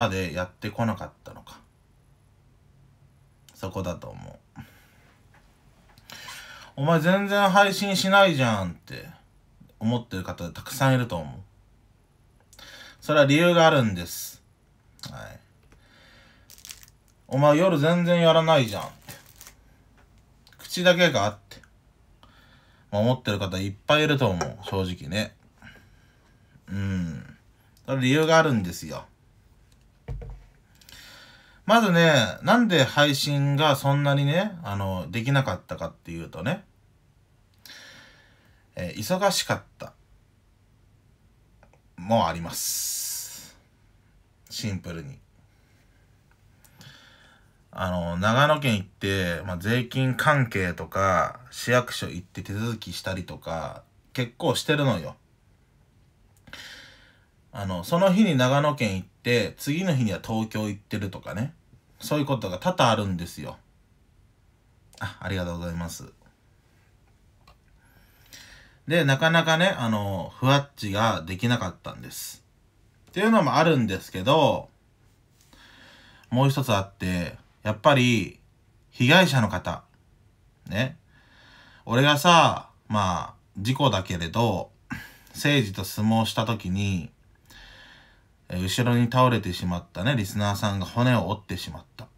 までやってこなかったのかそこだと思うお前全然配信しないじゃんって思ってる方たくさんいると思うそれは理由があるんですはいお前夜全然やらないじゃんって口だけがあって、まあ、思ってる方いっぱいいると思う正直ねうんそれ理由があるんですよまずね、なんで配信がそんなにね、あの、できなかったかっていうとね、えー、忙しかった。もあります。シンプルに。あの、長野県行って、まあ、税金関係とか、市役所行って手続きしたりとか、結構してるのよ。あの、その日に長野県行って、次の日には東京行ってるとかね。そういうことが多々あるんですよ。あありがとうございます。で、なかなかね、あの、ふわっちができなかったんです。っていうのもあるんですけど、もう一つあって、やっぱり、被害者の方、ね。俺がさ、まあ、事故だけれど、政治と相撲した時に、後ろに倒れてしまったね、リスナーさんが骨を折ってしまった。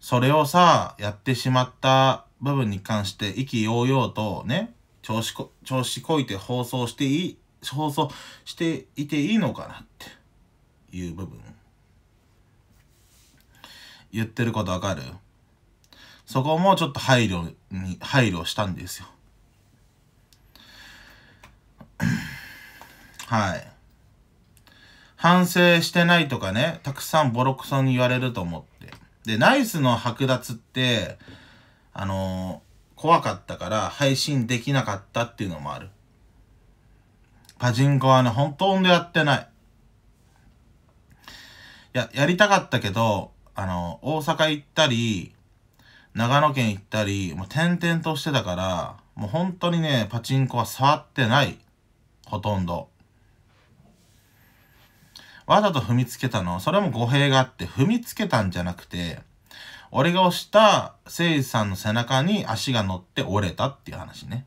それをさ、やってしまった部分に関して意気揚々とね、調子こ、調子こいて放送していい、放送していていいのかなっていう部分。言ってることわかるそこもちょっと配慮に、配慮したんですよ。はい。反省してないとかね、たくさんボロクソに言われると思って。で、ナイスの剥奪って、あのー、怖かったから配信できなかったっていうのもある。パチンコはね、本当にやってない。いや、やりたかったけど、あの、大阪行ったり、長野県行ったり、もう転々としてたから、もう本当にね、パチンコは触ってない。ほとんど。わざと踏みつけたの、それも語弊があって、踏みつけたんじゃなくて、俺が押した誠司さんの背中に足が乗って折れたっていう話ね。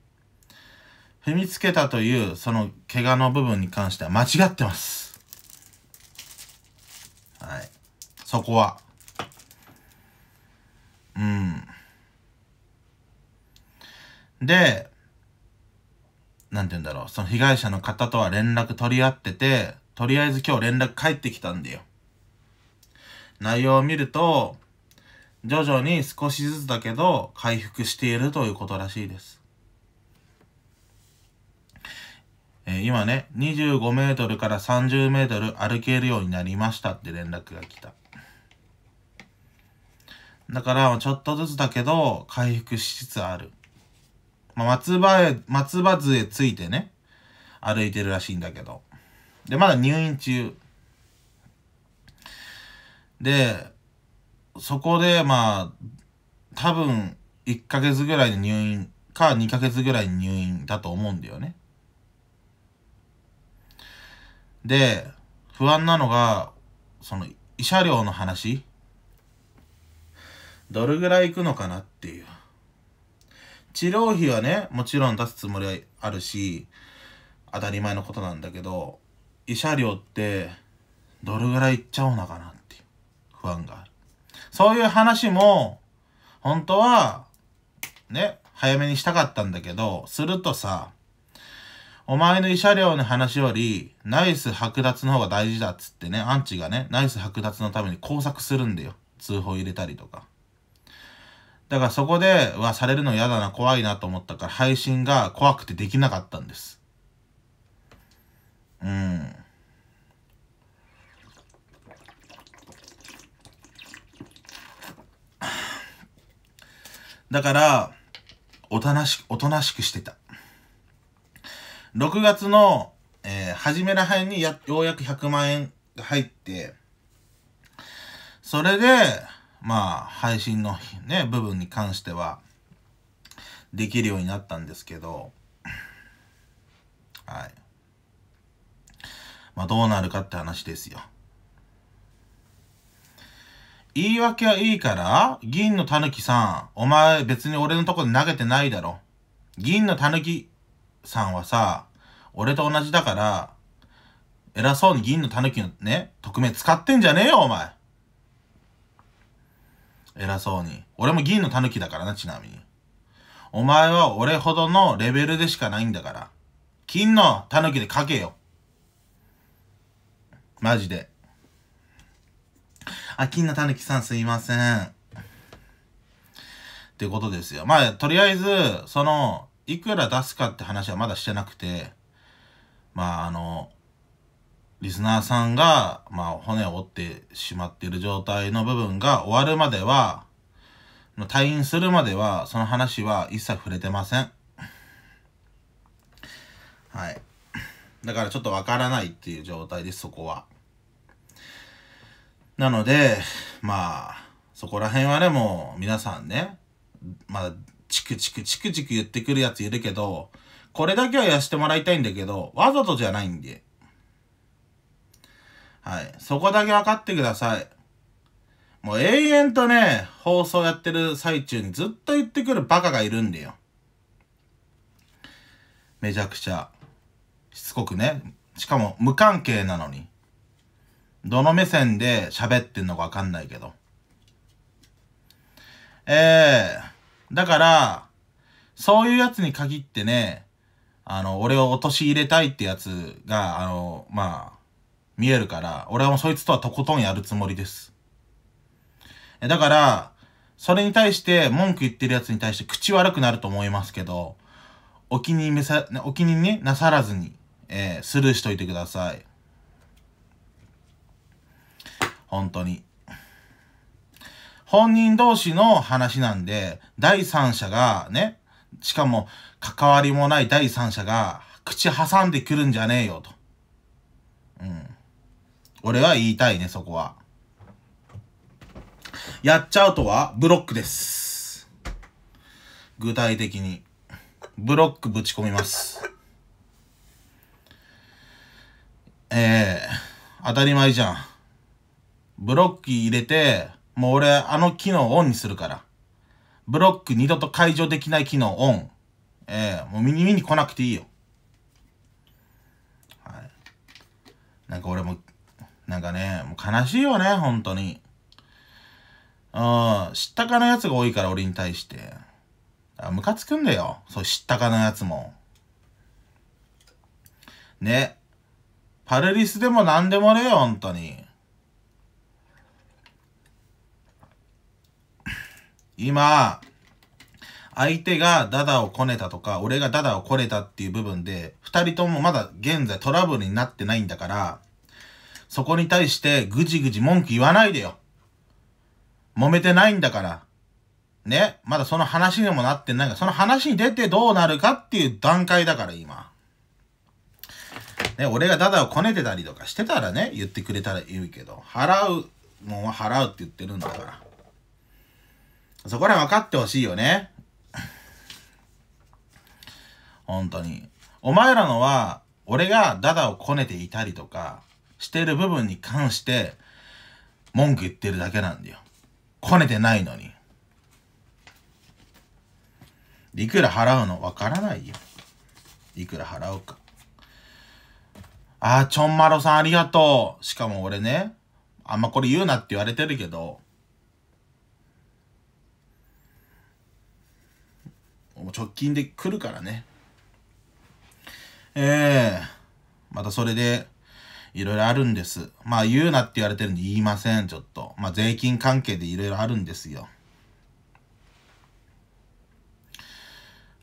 踏みつけたという、その怪我の部分に関しては間違ってます。はい。そこは。うん。で、なんて言うんだろう、その被害者の方とは連絡取り合ってて、とりあえず今日連絡返ってきたんだよ。内容を見ると、徐々に少しずつだけど回復しているということらしいです。えー、今ね、25メートルから30メートル歩けるようになりましたって連絡が来た。だから、ちょっとずつだけど、回復しつつある。まあ、松葉へ、松葉杖ついてね、歩いてるらしいんだけど。で、まだ入院中。で、そこで、まあ、多分、1ヶ月ぐらいで入院か2ヶ月ぐらい入院だと思うんだよね。で、不安なのが、その、慰謝料の話。どれぐらいいくのかなっていう。治療費はね、もちろん出すつもりはあるし、当たり前のことなんだけど、慰謝料ってどれぐらいいっちゃうのかなっていう不安がある。そういう話も、本当は、ね、早めにしたかったんだけど、するとさ、お前の慰謝料の話より、ナイス剥奪の方が大事だっつってね、アンチがね、ナイス剥奪のために工作するんだよ。通報入れたりとか。だからそこで、はされるの嫌だな、怖いなと思ったから、配信が怖くてできなかったんです。うん。だから、おとなしく、おとなしくしてた。6月の、えー、初めらへんにや、ようやく100万円が入って、それで、まあ、配信のね、部分に関しては、できるようになったんですけど、はい。まあ、どうなるかって話ですよ。言い訳はいいから、銀の狸さん、お前別に俺のとこで投げてないだろ。銀の狸さんはさ、俺と同じだから、偉そうに銀の狸のね、匿名使ってんじゃねえよ、お前。偉そうに。俺も銀の狸だからな、ちなみに。お前は俺ほどのレベルでしかないんだから。金の狸で書けよ。マジで。あ、金のたぬきさんすいません。ってことですよ。まあ、とりあえず、その、いくら出すかって話はまだしてなくて、まあ、あの、リスナーさんが、まあ、骨を折ってしまっている状態の部分が終わるまでは、退院するまでは、その話は一切触れてません。はい。だからちょっとわからないっていう状態です、そこは。なので、まあ、そこら辺はね、もう皆さんね、まあ、チクチクチクチク言ってくるやついるけど、これだけはやしてもらいたいんだけど、わざとじゃないんで。はい。そこだけ分かってください。もう永遠とね、放送やってる最中にずっと言ってくるバカがいるんだよ。めちゃくちゃ。しつこくね。しかも無関係なのに。どの目線で喋ってんのかわかんないけど。ええー、だから、そういうやつに限ってね、あの、俺を陥れたいってやつが、あの、まあ、見えるから、俺はもうそいつとはとことんやるつもりです。えだから、それに対して文句言ってるやつに対して口悪くなると思いますけど、お気に召さ、お気にね、なさらずに、えー、スルーしといてください。本当に。本人同士の話なんで、第三者がね、しかも関わりもない第三者が口挟んでくるんじゃねえよと。うん。俺は言いたいね、そこは。やっちゃうとはブロックです。具体的に。ブロックぶち込みます。ええー、当たり前じゃん。ブロック入れて、もう俺あの機能オンにするから。ブロック二度と解除できない機能オン。ええー、もう耳に来なくていいよ。はい。なんか俺も、なんかね、もう悲しいよね、本当に。うん、知ったかのやつが多いから俺に対して。あ、ムカつくんだよ。そう、知ったかのやつも。ね。パルリスでも何でもねえよ、本当に。今、相手がダダをこねたとか、俺がダダをこねたっていう部分で、二人ともまだ現在トラブルになってないんだから、そこに対してぐじぐじ文句言わないでよ。揉めてないんだから。ね、まだその話にもなってないが、その話に出てどうなるかっていう段階だから今。ね、俺がダダをこねてたりとかしてたらね、言ってくれたら言うけど、払うもんは払うって言ってるんだから。そこら分かってほしいよね。本当に。お前らのは、俺がダダをこねていたりとか、してる部分に関して、文句言ってるだけなんだよ。こねてないのに。いくら払うの分からないよ。いくら払うか。ああ、ちょんまろさんありがとう。しかも俺ね、あんまこれ言うなって言われてるけど、直近で来るからね。ええー、またそれで、いろいろあるんです。まあ言うなって言われてるんで言いません、ちょっと。まあ税金関係でいろいろあるんですよ。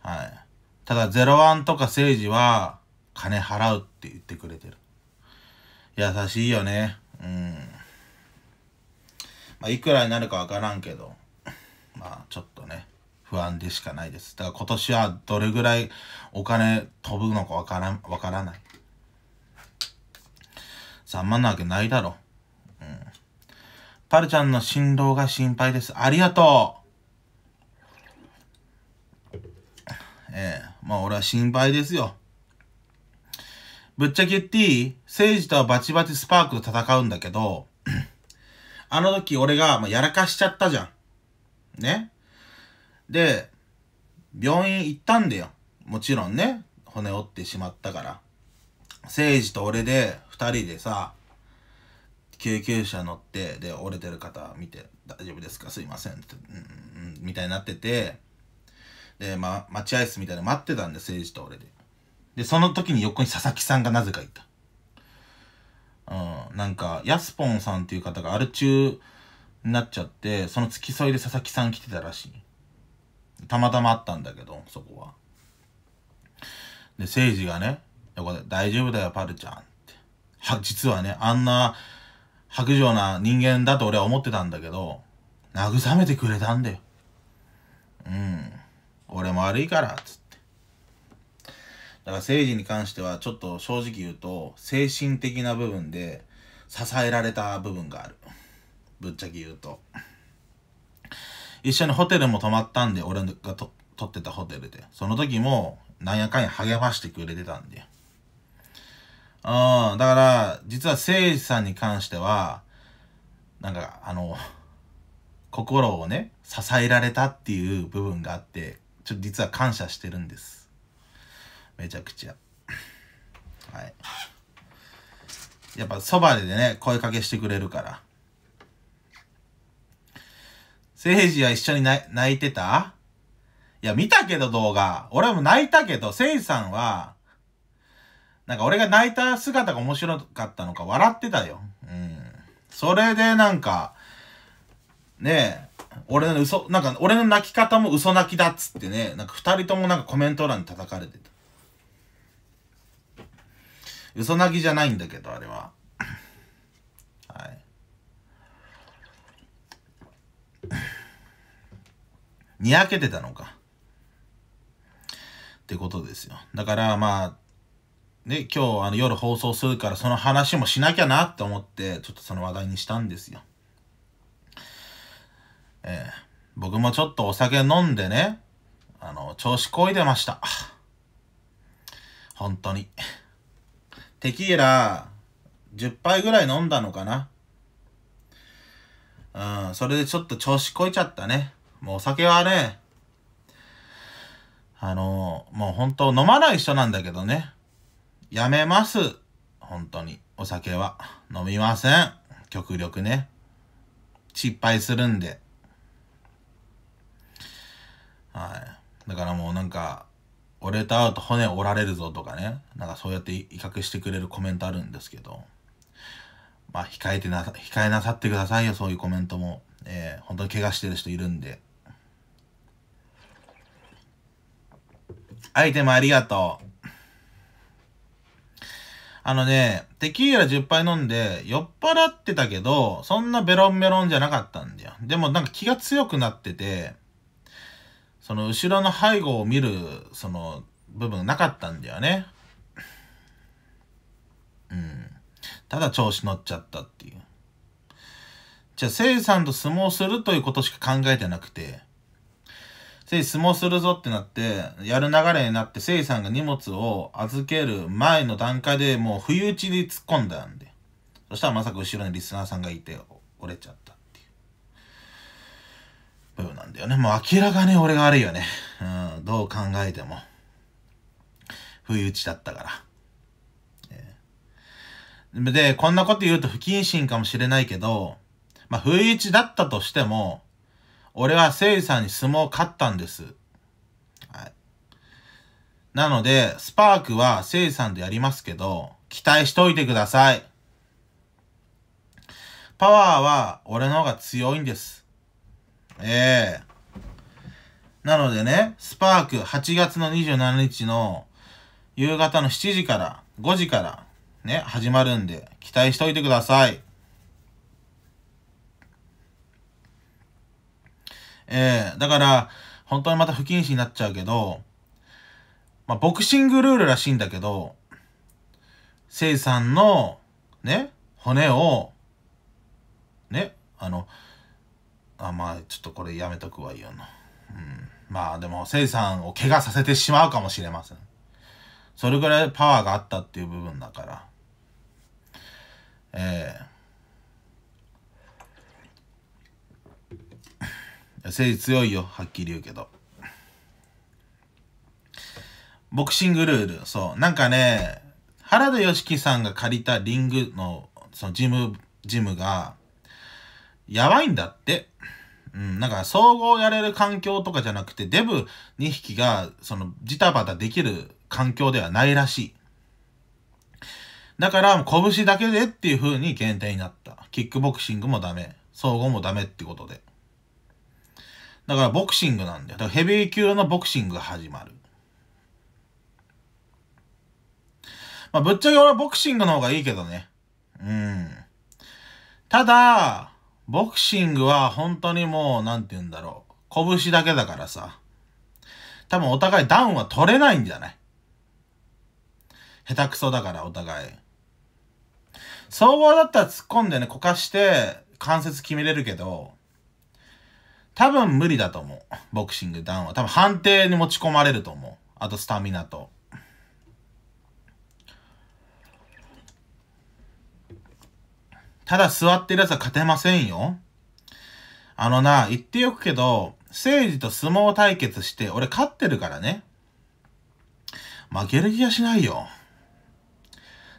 はい。ただ、ゼロワンとか政治は、金払うって言ってくれてる。優しいよね。うん。まあ、いくらになるかわからんけど、まあ、ちょっとね。不安でしかないです。だから今年はどれぐらいお金飛ぶのかわからん、わからない。3万なわけないだろ。うん。パルちゃんの振動が心配です。ありがとうええまあ俺は心配ですよ。ぶっちゃけ言っていい政治とはバチバチスパークで戦うんだけど、あの時俺が、まあ、やらかしちゃったじゃん。ねで、病院行ったんだよ。もちろんね、骨折ってしまったから。誠治と俺で2人でさ、救急車乗って、で、折れてる方見て、大丈夫ですかすいません。って、うん、みたいになってて、で、ま、待合室みたいな待ってたんで、政治と俺で。で、その時に横に佐々木さんがなぜかいた。うん、なんか、ヤスポンさんっていう方がアル中になっちゃって、その付き添いで佐々木さん来てたらしい。たまたまあったんだけど、そこは。で、誠治がね、大丈夫だよ、パルちゃんって。は、実はね、あんな薄情な人間だと俺は思ってたんだけど、慰めてくれたんだよ。うん。俺も悪いから、つって。だから政治に関してはちょっと正直言うと、精神的な部分で支えられた部分がある。ぶっちゃけ言うと。一緒にホテルも泊まったんで、俺がと撮ってたホテルで。その時も、なんやかんや励ましてくれてたんで。うん、だから、実は誠司さんに関しては、なんか、あの、心をね、支えられたっていう部分があって、ちょっと実は感謝してるんです。めちゃくちゃ。はい。やっぱそばでね、声かけしてくれるから。聖治は一緒に泣いてたいや、見たけど動画。俺も泣いたけど、聖治さんは、なんか俺が泣いた姿が面白かったのか笑ってたよ。うん。それでなんか、ねえ、俺の嘘、なんか俺の泣き方も嘘泣きだっつってね、なんか二人ともなんかコメント欄に叩かれてた。嘘泣きじゃないんだけど、あれは。にやけてたのか。ってことですよ。だからまあ、ね、今日あの夜放送するからその話もしなきゃなって思って、ちょっとその話題にしたんですよ。ええ僕もちょっとお酒飲んでね、あの、調子こいでました。本当に。テキーラ、10杯ぐらい飲んだのかな。うん、それでちょっと調子こいちゃったね。もうお酒はね、あの、もう本当飲まない人なんだけどね。やめます。本当に。お酒は。飲みません。極力ね。失敗するんで。はい。だからもうなんか、俺と会うと骨折られるぞとかね。なんかそうやって威嚇してくれるコメントあるんですけど。まあ、控えてなさ、控えなさってくださいよ、そういうコメントも。えー、本当に怪我してる人いるんで。アイテムありがとう。あのね、テキーラ10杯飲んで、酔っ払ってたけど、そんなベロンベロンじゃなかったんだよ。でもなんか気が強くなってて、その後ろの背後を見る、その部分なかったんだよね。うん。ただ調子乗っちゃったっていう。じゃあ、せいさんと相撲するということしか考えてなくて、せい相撲するぞってなって、やる流れになって、せいさんが荷物を預ける前の段階でもう不意打ちで突っ込んだんで。そしたらまさか後ろにリスナーさんがいて、折れちゃったっていう。部分なんだよね。もう明らかに俺が悪いよね。うん、どう考えても。不意打ちだったから。で、こんなこと言うと不謹慎かもしれないけど、まあ、不意打ちだったとしても、俺は誠司さんに相撲を勝ったんです。はい。なので、スパークは誠司さんでやりますけど、期待しといてください。パワーは俺の方が強いんです。ええー、なのでね、スパーク8月の27日の夕方の7時から5時からね、始まるんで、期待しといてください。ええー、だから、本当にまた不謹慎になっちゃうけど、まあ、ボクシングルールらしいんだけど、せいさんの、ね、骨を、ね、あの、あ、まあ、ちょっとこれやめとくわ、言うの。うん。まあ、でも、せいさんを怪我させてしまうかもしれません。それぐらいパワーがあったっていう部分だから。ええー誠治強いよ、はっきり言うけど。ボクシングルール、そう。なんかね、原田良樹さんが借りたリングの、そのジム、ジムが、やばいんだって。うん、なんか総合やれる環境とかじゃなくて、デブ2匹が、その、ジタバタできる環境ではないらしい。だから、拳だけでっていう風に限定になった。キックボクシングもダメ。総合もダメってことで。だからボクシングなんだよ。だからヘビー級のボクシングが始まる。まあ、ぶっちゃけ俺はボクシングの方がいいけどね。うん。ただ、ボクシングは本当にもう、なんて言うんだろう。拳だけだからさ。多分お互いダウンは取れないんじゃない下手くそだから、お互い。総合だったら突っ込んでね、こかして、関節決めれるけど、多分無理だと思う。ボクシングダウンは。多分判定に持ち込まれると思う。あとスタミナと。ただ座ってるやつは勝てませんよ。あのな、言っておくけど、政治と相撲対決して、俺勝ってるからね。負ける気がしないよ。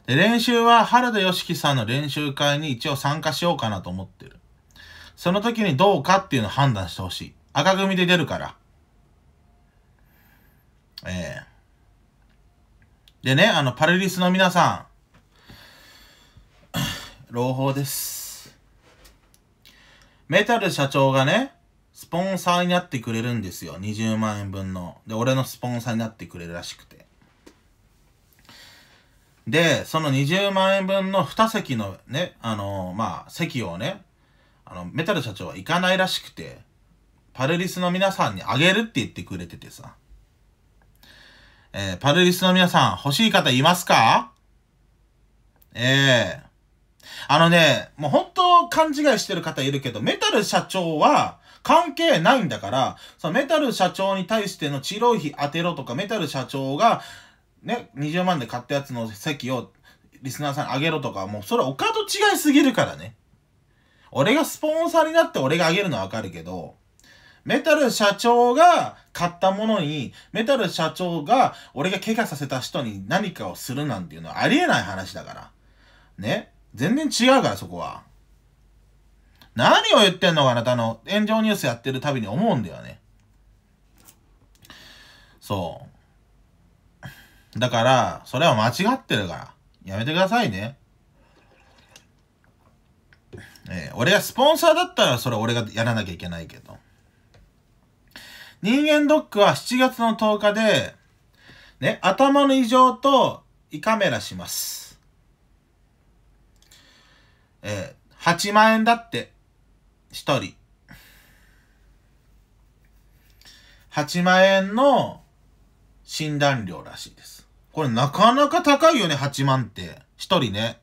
で、練習は原田良樹さんの練習会に一応参加しようかなと思ってる。その時にどうかっていうのを判断してほしい。赤組で出るから。ええー、でね、あの、パルリスの皆さん、朗報です。メタル社長がね、スポンサーになってくれるんですよ。20万円分の。で、俺のスポンサーになってくれるらしくて。で、その20万円分の2席のね、あのー、まあ、席をね、あの、メタル社長は行かないらしくて、パルリスの皆さんにあげるって言ってくれててさ。えー、パルリスの皆さん、欲しい方いますかええー、あのね、もう本当勘違いしてる方いるけど、メタル社長は関係ないんだから、そのメタル社長に対しての治療費当てろとか、メタル社長が、ね、20万で買ったやつの席をリスナーさんにあげろとか、もうそれはお門違いすぎるからね。俺がスポンサーになって俺があげるのはわかるけど、メタル社長が買ったものに、メタル社長が俺が怪我させた人に何かをするなんていうのはありえない話だから。ね全然違うからそこは。何を言ってんのかなたの、炎上ニュースやってるたびに思うんだよね。そう。だから、それは間違ってるから。やめてくださいね。えー、俺がスポンサーだったらそれ俺がやらなきゃいけないけど。人間ドックは7月の10日で、ね、頭の異常と胃カメラします。えー、8万円だって、1人。8万円の診断料らしいです。これなかなか高いよね、8万って。1人ね。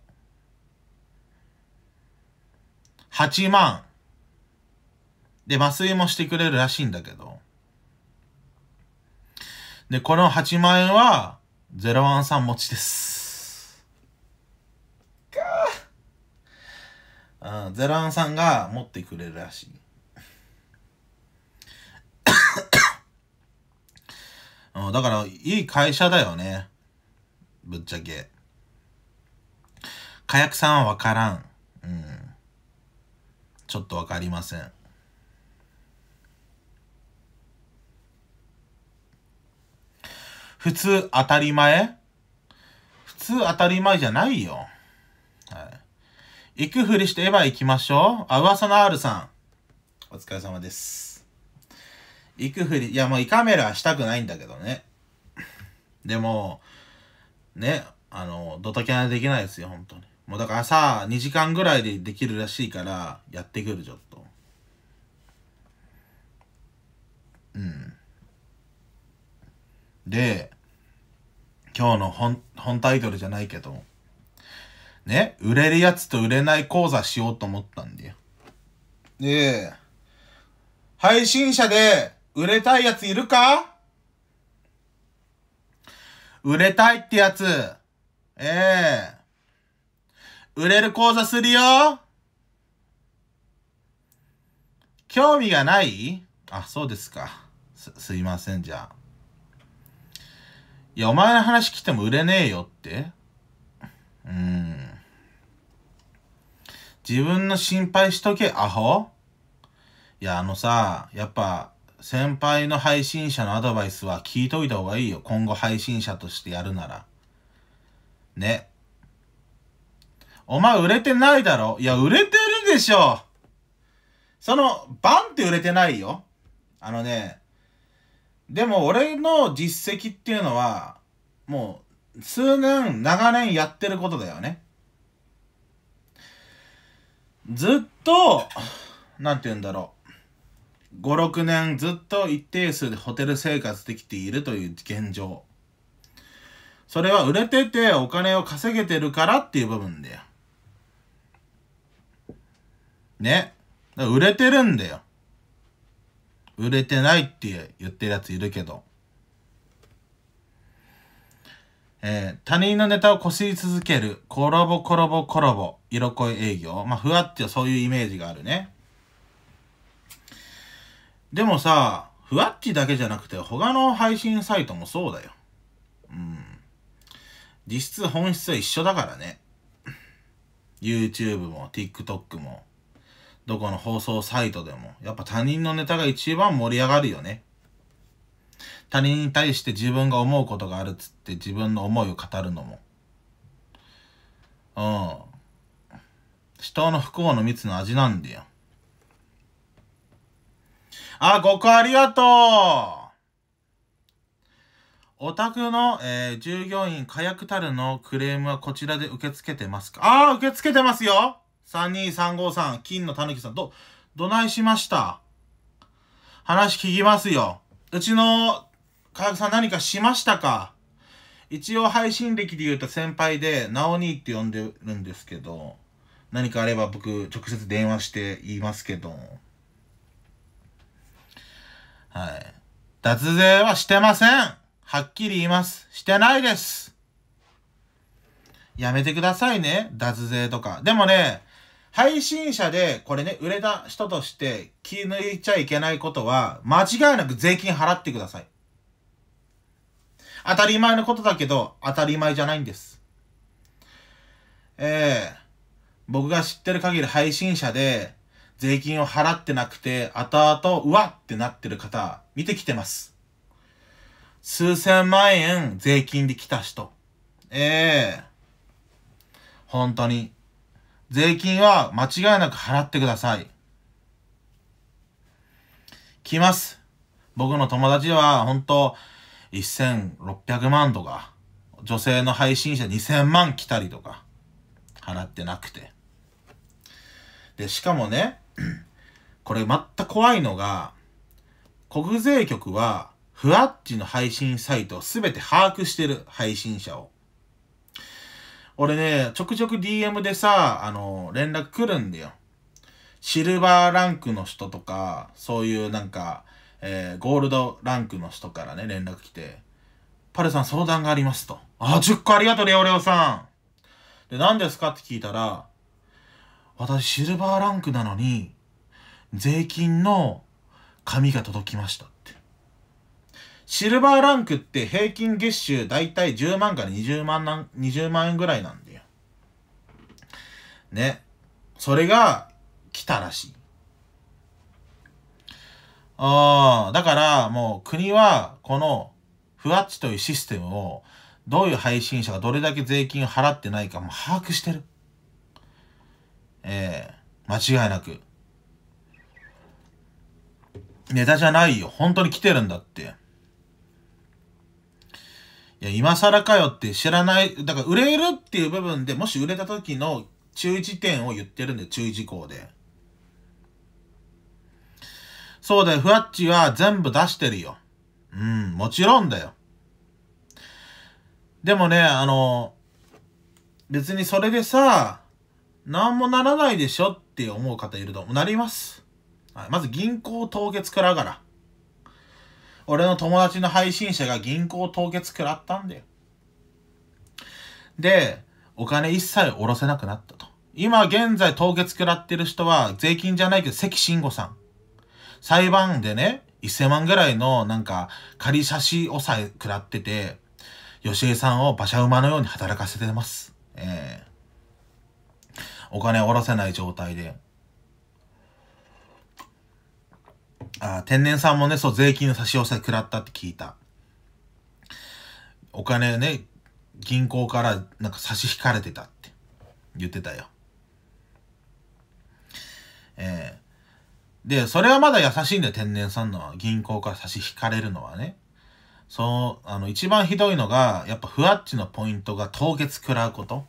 8万。で、麻酔もしてくれるらしいんだけど。で、この8万円は、0 1ん持ちです。かぁ。ロワ0 1んが持ってくれるらしい。うん、だから、いい会社だよね。ぶっちゃけ。火薬さんはわからん。ちょっと分かりません普通当たり前普通当たり前じゃないよ。はい。行くふりしてエヴァ行きましょう。あ、噂の R さん。お疲れ様です。行くふり、いやもう胃カメラしたくないんだけどね。でも、ね、あの、ドタキャンできないですよ、本当に。もうだから朝2時間ぐらいでできるらしいからやってくるちょっとうんで今日の本本タイトルじゃないけどね売れるやつと売れない講座しようと思ったんだよで配信者で売れたいやついるか売れたいってやつええー売れる講座するよ興味がないあ、そうですか。す、すいません、じゃあ。いや、お前の話来ても売れねえよって。うん。自分の心配しとけ、アホ。いや、あのさ、やっぱ、先輩の配信者のアドバイスは聞いといた方がいいよ。今後配信者としてやるなら。ね。お前売れてないだろいや、売れてるでしょその、バンって売れてないよ。あのね、でも俺の実績っていうのは、もう、数年、長年やってることだよね。ずっと、なんて言うんだろう。5、6年ずっと一定数でホテル生活できているという現状。それは売れててお金を稼げてるからっていう部分だよ。ね。売れてるんだよ。売れてないって言ってるやついるけど。えー、他人のネタをこしり続ける、コロボコロボコロボ、色恋営業。まあ、ふわってそういうイメージがあるね。でもさ、ふわっちだけじゃなくて、他の配信サイトもそうだよ。うん。実質本質は一緒だからね。YouTube も TikTok も。どこの放送サイトでも、やっぱ他人のネタが一番盛り上がるよね。他人に対して自分が思うことがあるっつって自分の思いを語るのも。うん。人の不幸の蜜の味なんだよ。あ、ご個ありがとうお宅の、えー、従業員、火薬たるのクレームはこちらで受け付けてますかああ、受け付けてますよ32353、金のたぬきさん、ど、どないしました話聞きますよ。うちの、科学さん何かしましたか一応配信歴で言うと先輩で、なおにって呼んでるんですけど、何かあれば僕、直接電話して言いますけど、はい。脱税はしてませんはっきり言います。してないですやめてくださいね、脱税とか。でもね、配信者でこれね、売れた人として気抜いちゃいけないことは、間違いなく税金払ってください。当たり前のことだけど、当たり前じゃないんです。ええー、僕が知ってる限り配信者で、税金を払ってなくて、後々、うわってなってる方、見てきてます。数千万円税金で来た人。ええー、本当に。税金は間違いなく払ってください。来ます。僕の友達は、本当1600万とか、女性の配信者2000万来たりとか、払ってなくて。で、しかもね、これ全く怖いのが、国税局は、ふわっちの配信サイトを全て把握してる、配信者を。俺ね、ちょくちょく DM でさ、あの、連絡来るんだよ。シルバーランクの人とか、そういうなんか、えー、ゴールドランクの人からね、連絡来て、パルさん相談がありますと。あ、10個ありがとう、レオレオさん。で、何ですかって聞いたら、私シルバーランクなのに、税金の紙が届きましたって。シルバーランクって平均月収大体10万から20万なん、20万円ぐらいなんだよ。ね。それが来たらしい。ああ、だからもう国はこのフワッチというシステムをどういう配信者がどれだけ税金を払ってないかも把握してる。ええー、間違いなく。ネタじゃないよ。本当に来てるんだって。いや、今更かよって知らない、だから売れるっていう部分でもし売れた時の注意事点を言ってるんで、注意事項で。そうだよ、ふわっちは全部出してるよ。うん、もちろんだよ。でもね、あの、別にそれでさ、なんもならないでしょって思う方いるとなります。はい、まず銀行凍結からから。俺の友達の配信者が銀行凍結食らったんだよ。で、お金一切下ろせなくなったと。今現在凍結食らってる人は税金じゃないけど関慎吾さん。裁判でね、1000万ぐらいのなんか仮差し押さえ食らってて、吉江さんを馬車馬のように働かせてます。ええー、お金下ろせない状態で。あ天然さんもね、そう、税金の差し押さえ食らったって聞いた。お金ね、銀行からなんか差し引かれてたって言ってたよ。えー、で、それはまだ優しいんだよ、天然さんのは。銀行から差し引かれるのはね。そう、あの、一番ひどいのが、やっぱ、ふわっちのポイントが凍結食らうこと。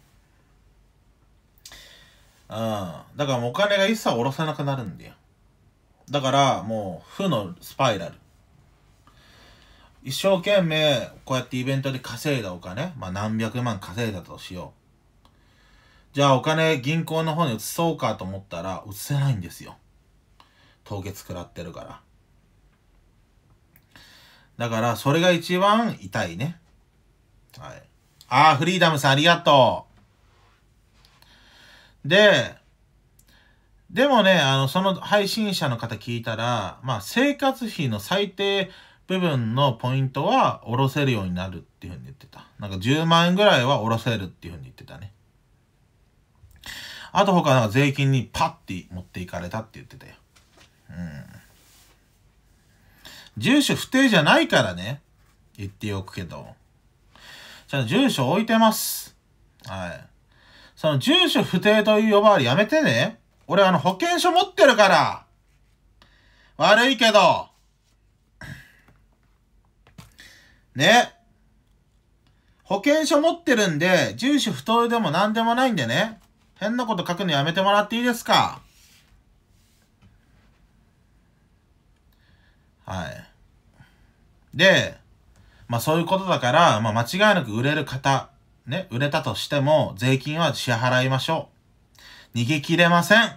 うん。だから、お金が一切下ろせなくなるんだよ。だからもう負のスパイラル。一生懸命こうやってイベントで稼いだお金、まあ何百万稼いだとしよう。じゃあお金銀行の方に移そうかと思ったら移せないんですよ。凍結食らってるから。だからそれが一番痛いね。はい。ああ、フリーダムさんありがとう。で、でもね、あの、その配信者の方聞いたら、まあ、生活費の最低部分のポイントは下ろせるようになるっていうふうに言ってた。なんか10万円ぐらいは下ろせるっていうふうに言ってたね。あと他は税金にパッて持っていかれたって言ってたよ。うん。住所不定じゃないからね。言っておくけど。じゃあ住所置いてます。はい。その住所不定という呼ばわりやめてね。俺あの保険証持ってるから。悪いけど。ね。保険証持ってるんで、住所不当でも何でもないんでね。変なこと書くのやめてもらっていいですかはい。で、まあそういうことだから、まあ間違いなく売れる方、ね、売れたとしても税金は支払いましょう。逃げ切れません。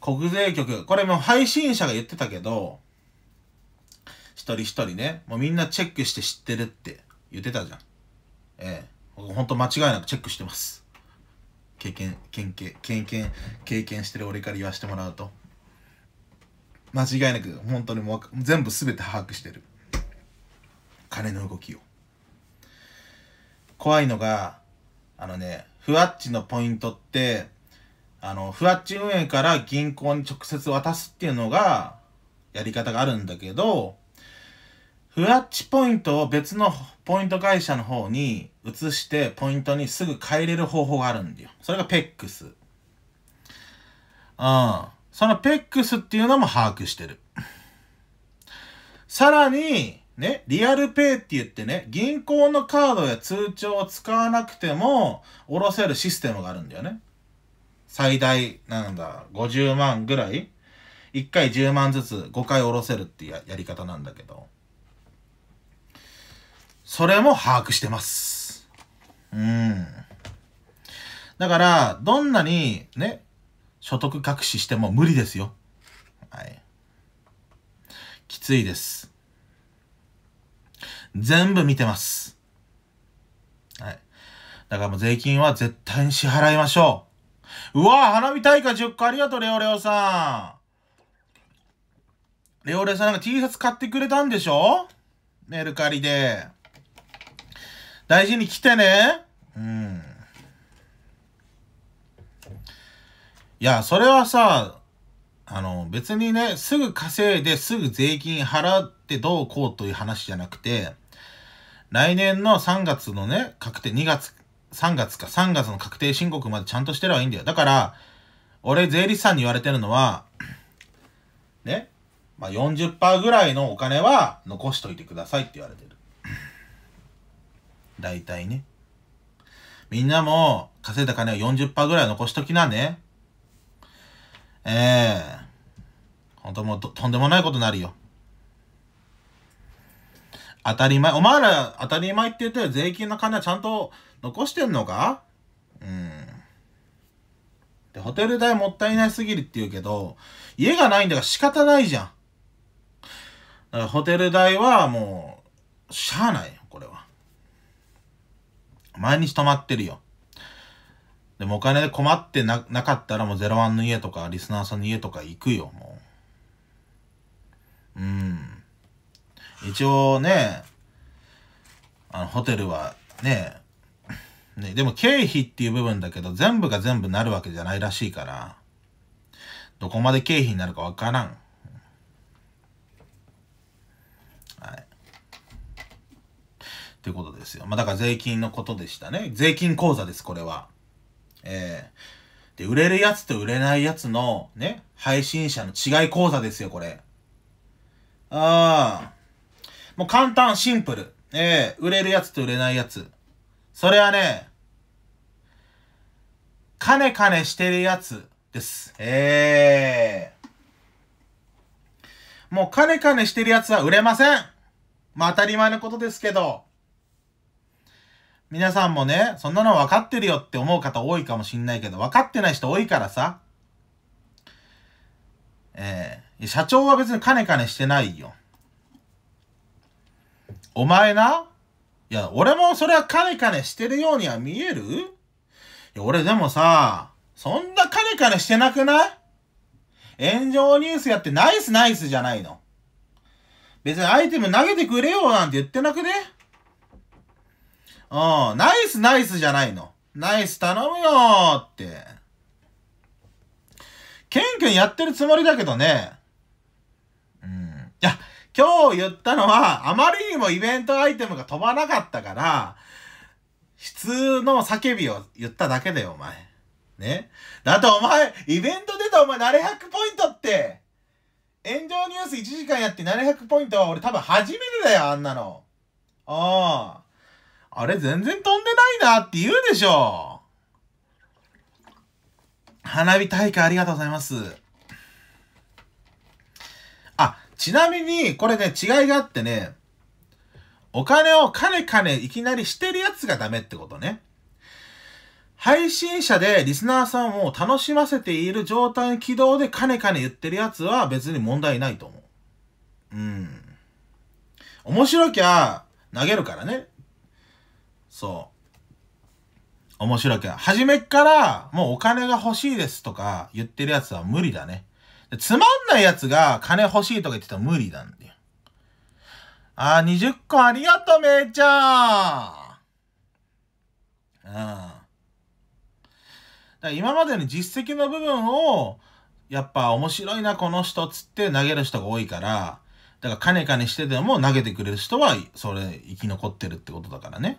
国税局、これも配信者が言ってたけど、一人一人ね、もうみんなチェックして知ってるって言ってたじゃん。ええ。ほんと間違いなくチェックしてます。経験、経験、経験、経験してる俺から言わせてもらうと。間違いなく、本当にもう全部全て把握してる。金の動きを。怖いのが、あのね、ふわっちのポイントって、あの、ふわっち運営から銀行に直接渡すっていうのが、やり方があるんだけど、ふわっちポイントを別のポイント会社の方に移して、ポイントにすぐ変えれる方法があるんだよ。それがックス。うん。そのペックスっていうのも把握してる。さらに、ね、リアルペイって言ってね、銀行のカードや通帳を使わなくても、おろせるシステムがあるんだよね。最大、なんだ、50万ぐらい ?1 回10万ずつ5回おろせるってややり方なんだけど。それも把握してます。うん。だから、どんなにね、所得隠ししても無理ですよ。はい。きついです。全部見てます。はい。だからもう税金は絶対に支払いましょう。うわ花火大会10個ありがとう、レオレオさん。レオレオさんなんか T シャツ買ってくれたんでしょメルカリで。大事に来てね。うん。いや、それはさ、あの、別にね、すぐ稼いですぐ税金払ってどうこうという話じゃなくて、来年の3月のね、確定、2月、3月か、3月の確定申告までちゃんとしてればいいんだよ。だから、俺、税理士さんに言われてるのは、ね、まあ、40%ぐらいのお金は残しといてくださいって言われてる。大体ね。みんなも稼いだ金を40%ぐらい残しときなね。ええー、ほんともうとんでもないことになるよ。当たり前、お前ら当たり前って言ったら税金の金はちゃんと残してんのかうん。で、ホテル代もったいないすぎるって言うけど、家がないんだから仕方ないじゃん。だからホテル代はもう、しゃあないよ、これは。毎日泊まってるよ。でもお金で困ってななかったらもう01の家とかリスナーさんの家とか行くよ、もう。うん。一応ね、あの、ホテルはね、ね、でも経費っていう部分だけど、全部が全部なるわけじゃないらしいから、どこまで経費になるかわからん。はい。っいうことですよ。まあ、だから税金のことでしたね。税金口座です、これは。ええー、で、売れるやつと売れないやつの、ね、配信者の違い口座ですよ、これ。ああ。もう簡単、シンプル。ええー、売れるやつと売れないやつ。それはね、金金してるやつです。ええー、もう金金してるやつは売れません。まあ当たり前のことですけど。皆さんもね、そんなの分かってるよって思う方多いかもしんないけど、分かってない人多いからさ。ええー、社長は別に金金してないよ。お前な、いや、俺もそれはカネカネしてるようには見えるいや、俺でもさ、そんなカネカネしてなくない炎上ニュースやってナイスナイスじゃないの。別にアイテム投げてくれよなんて言ってなくねうん、ナイスナイスじゃないの。ナイス頼むよーって。ケンケンやってるつもりだけどね。うん。いや、今日言ったのは、あまりにもイベントアイテムが飛ばなかったから、普通の叫びを言っただけだよ、お前。ね。だってお前、イベント出たお前700ポイントって、炎上ニュース1時間やって700ポイントは俺多分初めてだよ、あんなの。ああ。あれ全然飛んでないなって言うでしょ。花火大会ありがとうございます。ちなみに、これね、違いがあってね、お金をカネカネいきなりしてるやつがダメってことね。配信者でリスナーさんを楽しませている状態起動でカネカネ言ってるやつは別に問題ないと思う。うん。面白きゃ投げるからね。そう。面白きゃ。初めっからもうお金が欲しいですとか言ってるやつは無理だね。つまんないやつが金欲しいとか言ってたら無理なんだよ。あー、20個ありがとう、めいちゃん。うん。だから今までの実績の部分を、やっぱ面白いな、この人つって投げる人が多いから、だからかねかね。してでも投げてくれる人は、それ生き残ってるってことだからね。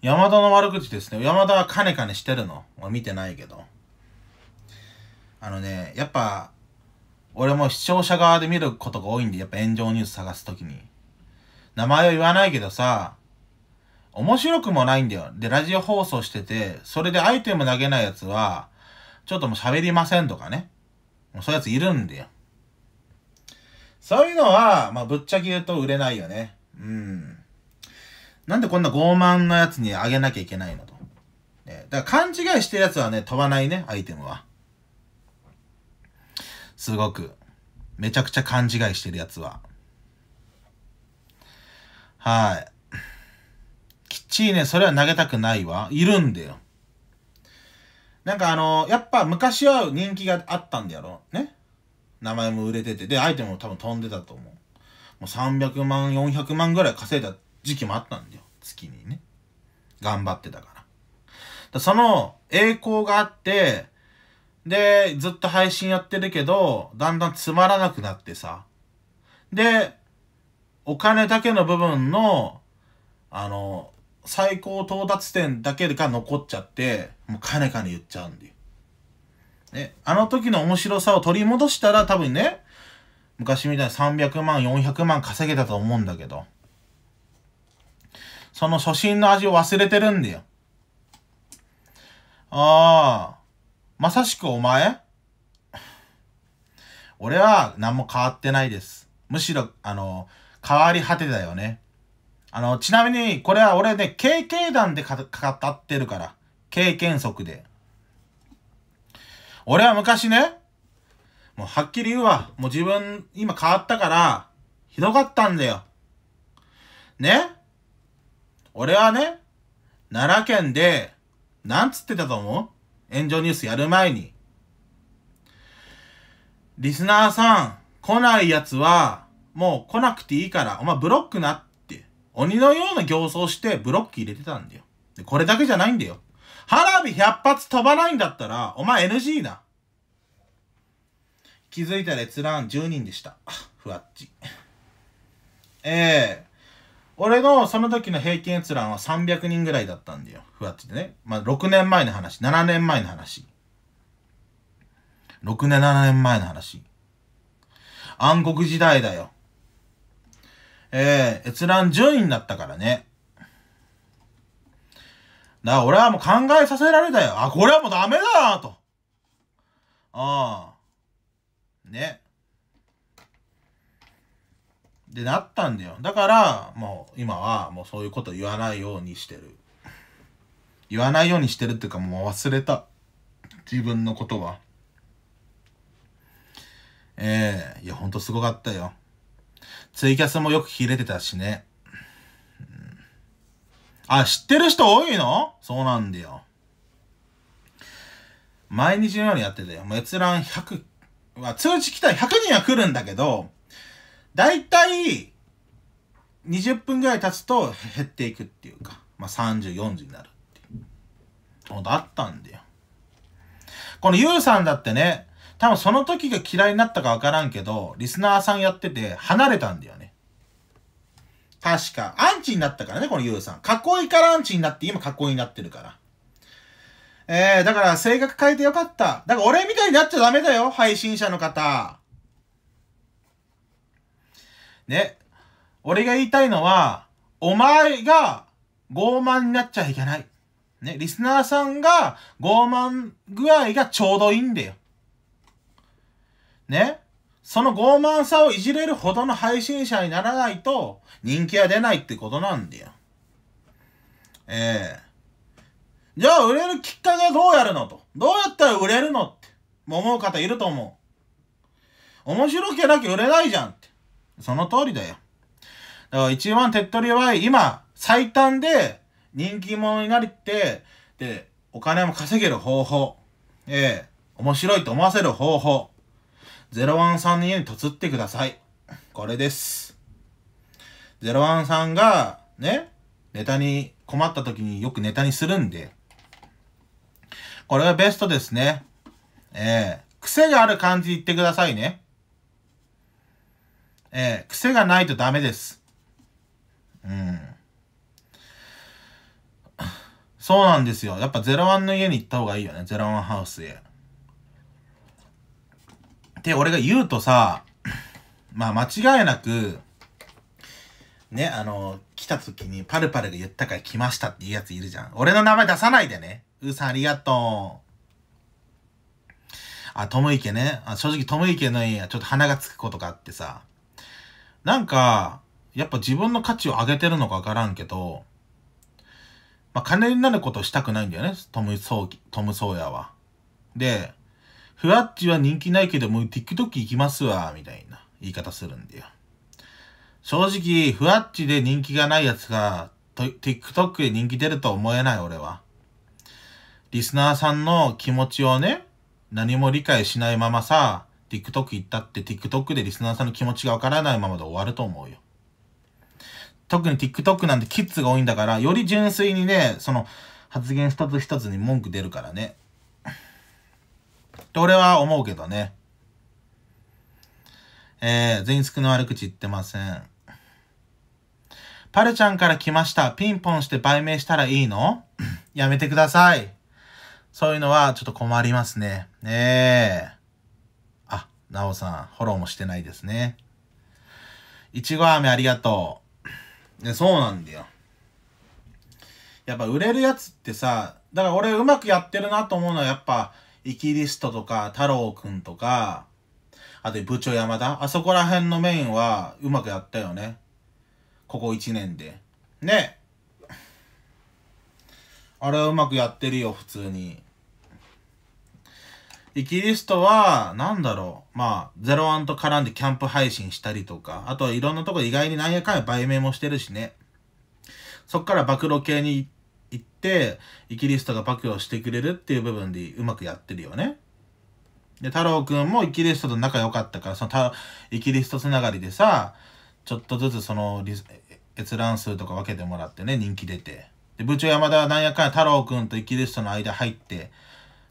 山田の悪口ですね。山田はかねかねしてるの。見てないけど。あのね、やっぱ、俺も視聴者側で見ることが多いんで、やっぱ炎上ニュース探すときに。名前を言わないけどさ、面白くもないんだよ。で、ラジオ放送してて、それでアイテム投げないやつは、ちょっともう喋りませんとかね。もうそういうやついるんだよ。そういうのは、まあ、ぶっちゃけ言うと売れないよね。うん。なんでこんな傲慢なやつにあげなきゃいけないのと。ね、だから勘違いしてるやつはね、飛ばないね、アイテムは。すごく。めちゃくちゃ勘違いしてるやつは。はい。きっちりね、それは投げたくないわ。いるんだよ。なんかあのやっぱ昔は人気があったんだやろ。ね。名前も売れてて。で、アイテムも多分飛んでたと思う。もう300万、400万ぐらい稼いだ時期もあったんだよ。月にね。頑張ってたから。からその栄光があって、で、ずっと配信やってるけど、だんだんつまらなくなってさ。で、お金だけの部分の、あの、最高到達点だけが残っちゃって、もうかねかね言っちゃうんだよ。ね、あの時の面白さを取り戻したら多分ね、昔みたいに300万、400万稼げたと思うんだけど、その初心の味を忘れてるんだよ。ああ、まさしくお前俺は何も変わってないです。むしろ、あの、変わり果てだよね。あの、ちなみに、これは俺ね、経験談で語ってるから。経験則で。俺は昔ね、もうはっきり言うわ。もう自分、今変わったから、ひどかったんだよ。ね俺はね、奈良県で、なんつってたと思う炎上ニュースやる前に、リスナーさん、来ないやつは、もう来なくていいから、お前ブロックなって、鬼のような形相してブロック入れてたんだよ。で、これだけじゃないんだよ。花火100発飛ばないんだったら、お前 NG な。気づいたら閲覧10人でした。ふわっち。ええ俺のその時の平均閲覧は300人ぐらいだったんだよ。ふわっちでね。まあ、6年前の話、7年前の話。6年、7年前の話。暗黒時代だよ。えー、閲覧順位になったからね。だから俺はもう考えさせられたよ。あ、これはもうダメだなと。ああ。ね。でなったんだよだからもう今はもうそういうこと言わないようにしてる言わないようにしてるっていうかもう忘れた自分のことはええー、いやほんとすごかったよツイキャスもよく切れてたしね、あ知ってる人多いのそうなんだよ毎日のようにやってたよ閲覧100通知来たら100人は来るんだけど大体、20分ぐらい経つと減っていくっていうか、まあ、30、40になるっていう。ほんとあったんだよ。この YOU さんだってね、多分その時が嫌いになったかわからんけど、リスナーさんやってて離れたんだよね。確か。アンチになったからね、この YOU さん。囲いからアンチになって、今囲いになってるから。えー、だから性格変えてよかった。だから俺みたいになっちゃダメだよ、配信者の方。ね。俺が言いたいのは、お前が傲慢になっちゃいけない。ね、リスナーさんが傲慢具合がちょうどいいんだよ。ね。その傲慢さをいじれるほどの配信者にならないと人気は出ないってことなんだよ。ええー、じゃあ売れるきっかけはどうやるのと。どうやったら売れるのって思う方いると思う。面白けなきゃ売れないじゃんって。その通りだよ。だから一番手っ取りは今、最短で人気者になりって、で、お金も稼げる方法、ええ面白いと思わせる方法、01さんの家に嫁ってください。これです。01さんが、ね、ネタに困った時によくネタにするんで、これがベストですね。ええ癖がある感じで言ってくださいね。えー、癖がないとダメです。うん。そうなんですよ。やっぱ01の家に行った方がいいよね。01ハウスへ。で、俺が言うとさ、まあ間違いなく、ね、あの、来た時にパルパルが言ったから来ましたっていうやついるじゃん。俺の名前出さないでね。うーさんありがとう。あ、トム池ね。あ正直トム池の家はちょっと鼻がつくことがあってさ。なんか、やっぱ自分の価値を上げてるのかわからんけど、まあ、金になることをしたくないんだよね、トム・ソー、トム・ソーヤは。で、フワッチは人気ないけど、もう TikTok 行きますわ、みたいな言い方するんだよ。正直、フワッチで人気がないやつが、TikTok で人気出るとは思えない、俺は。リスナーさんの気持ちをね、何も理解しないままさ、TikTok 行ったって TikTok でリスナーさんの気持ちがわからないままで終わると思うよ。特に TikTok なんてキッズが多いんだから、より純粋にね、その発言一つ一つに文句出るからね。って俺は思うけどね。えー、全スクの悪口言ってません。パルちゃんから来ました。ピンポンして売名したらいいのやめてください。そういうのはちょっと困りますね。ねえ。なおさん、フォローもしてないですね。いちご飴ありがとう。ね、そうなんだよ。やっぱ売れるやつってさ、だから俺うまくやってるなと思うのはやっぱ、イキリストとか、太郎くんとか、あと部長山田、あそこら辺のメインはうまくやったよね。ここ1年で。ね。あれはうまくやってるよ、普通に。イキリストは、なんだろう。まあ、ゼロワンと絡んでキャンプ配信したりとか、あとはいろんなとこ意外になんやかんや売名もしてるしね。そっから暴露系に行って、イキリストが暴露してくれるっていう部分でうまくやってるよね。で、太郎くんもイキリストと仲良かったから、そのた、イキリストつながりでさ、ちょっとずつその、閲覧数とか分けてもらってね、人気出て。で、部長山田はなんやかんや太郎くんとイキリストの間入って、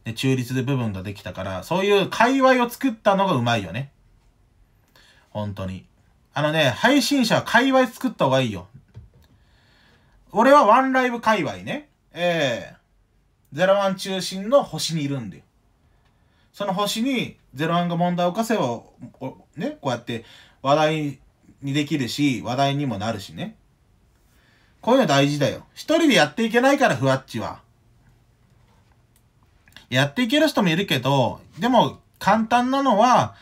で、中立で部分ができたから、そういう界隈を作ったのがうまいよね。本当に。あのね、配信者は界隈作った方がいいよ。俺はワンライブ界隈ね。ええー、ゼロワン中心の星にいるんだよ。その星にゼロワンが問題を犯せば、ね、こうやって話題にできるし、話題にもなるしね。こういうの大事だよ。一人でやっていけないから、ふわっちは。やっていける人もいるけど、でも簡単なのは、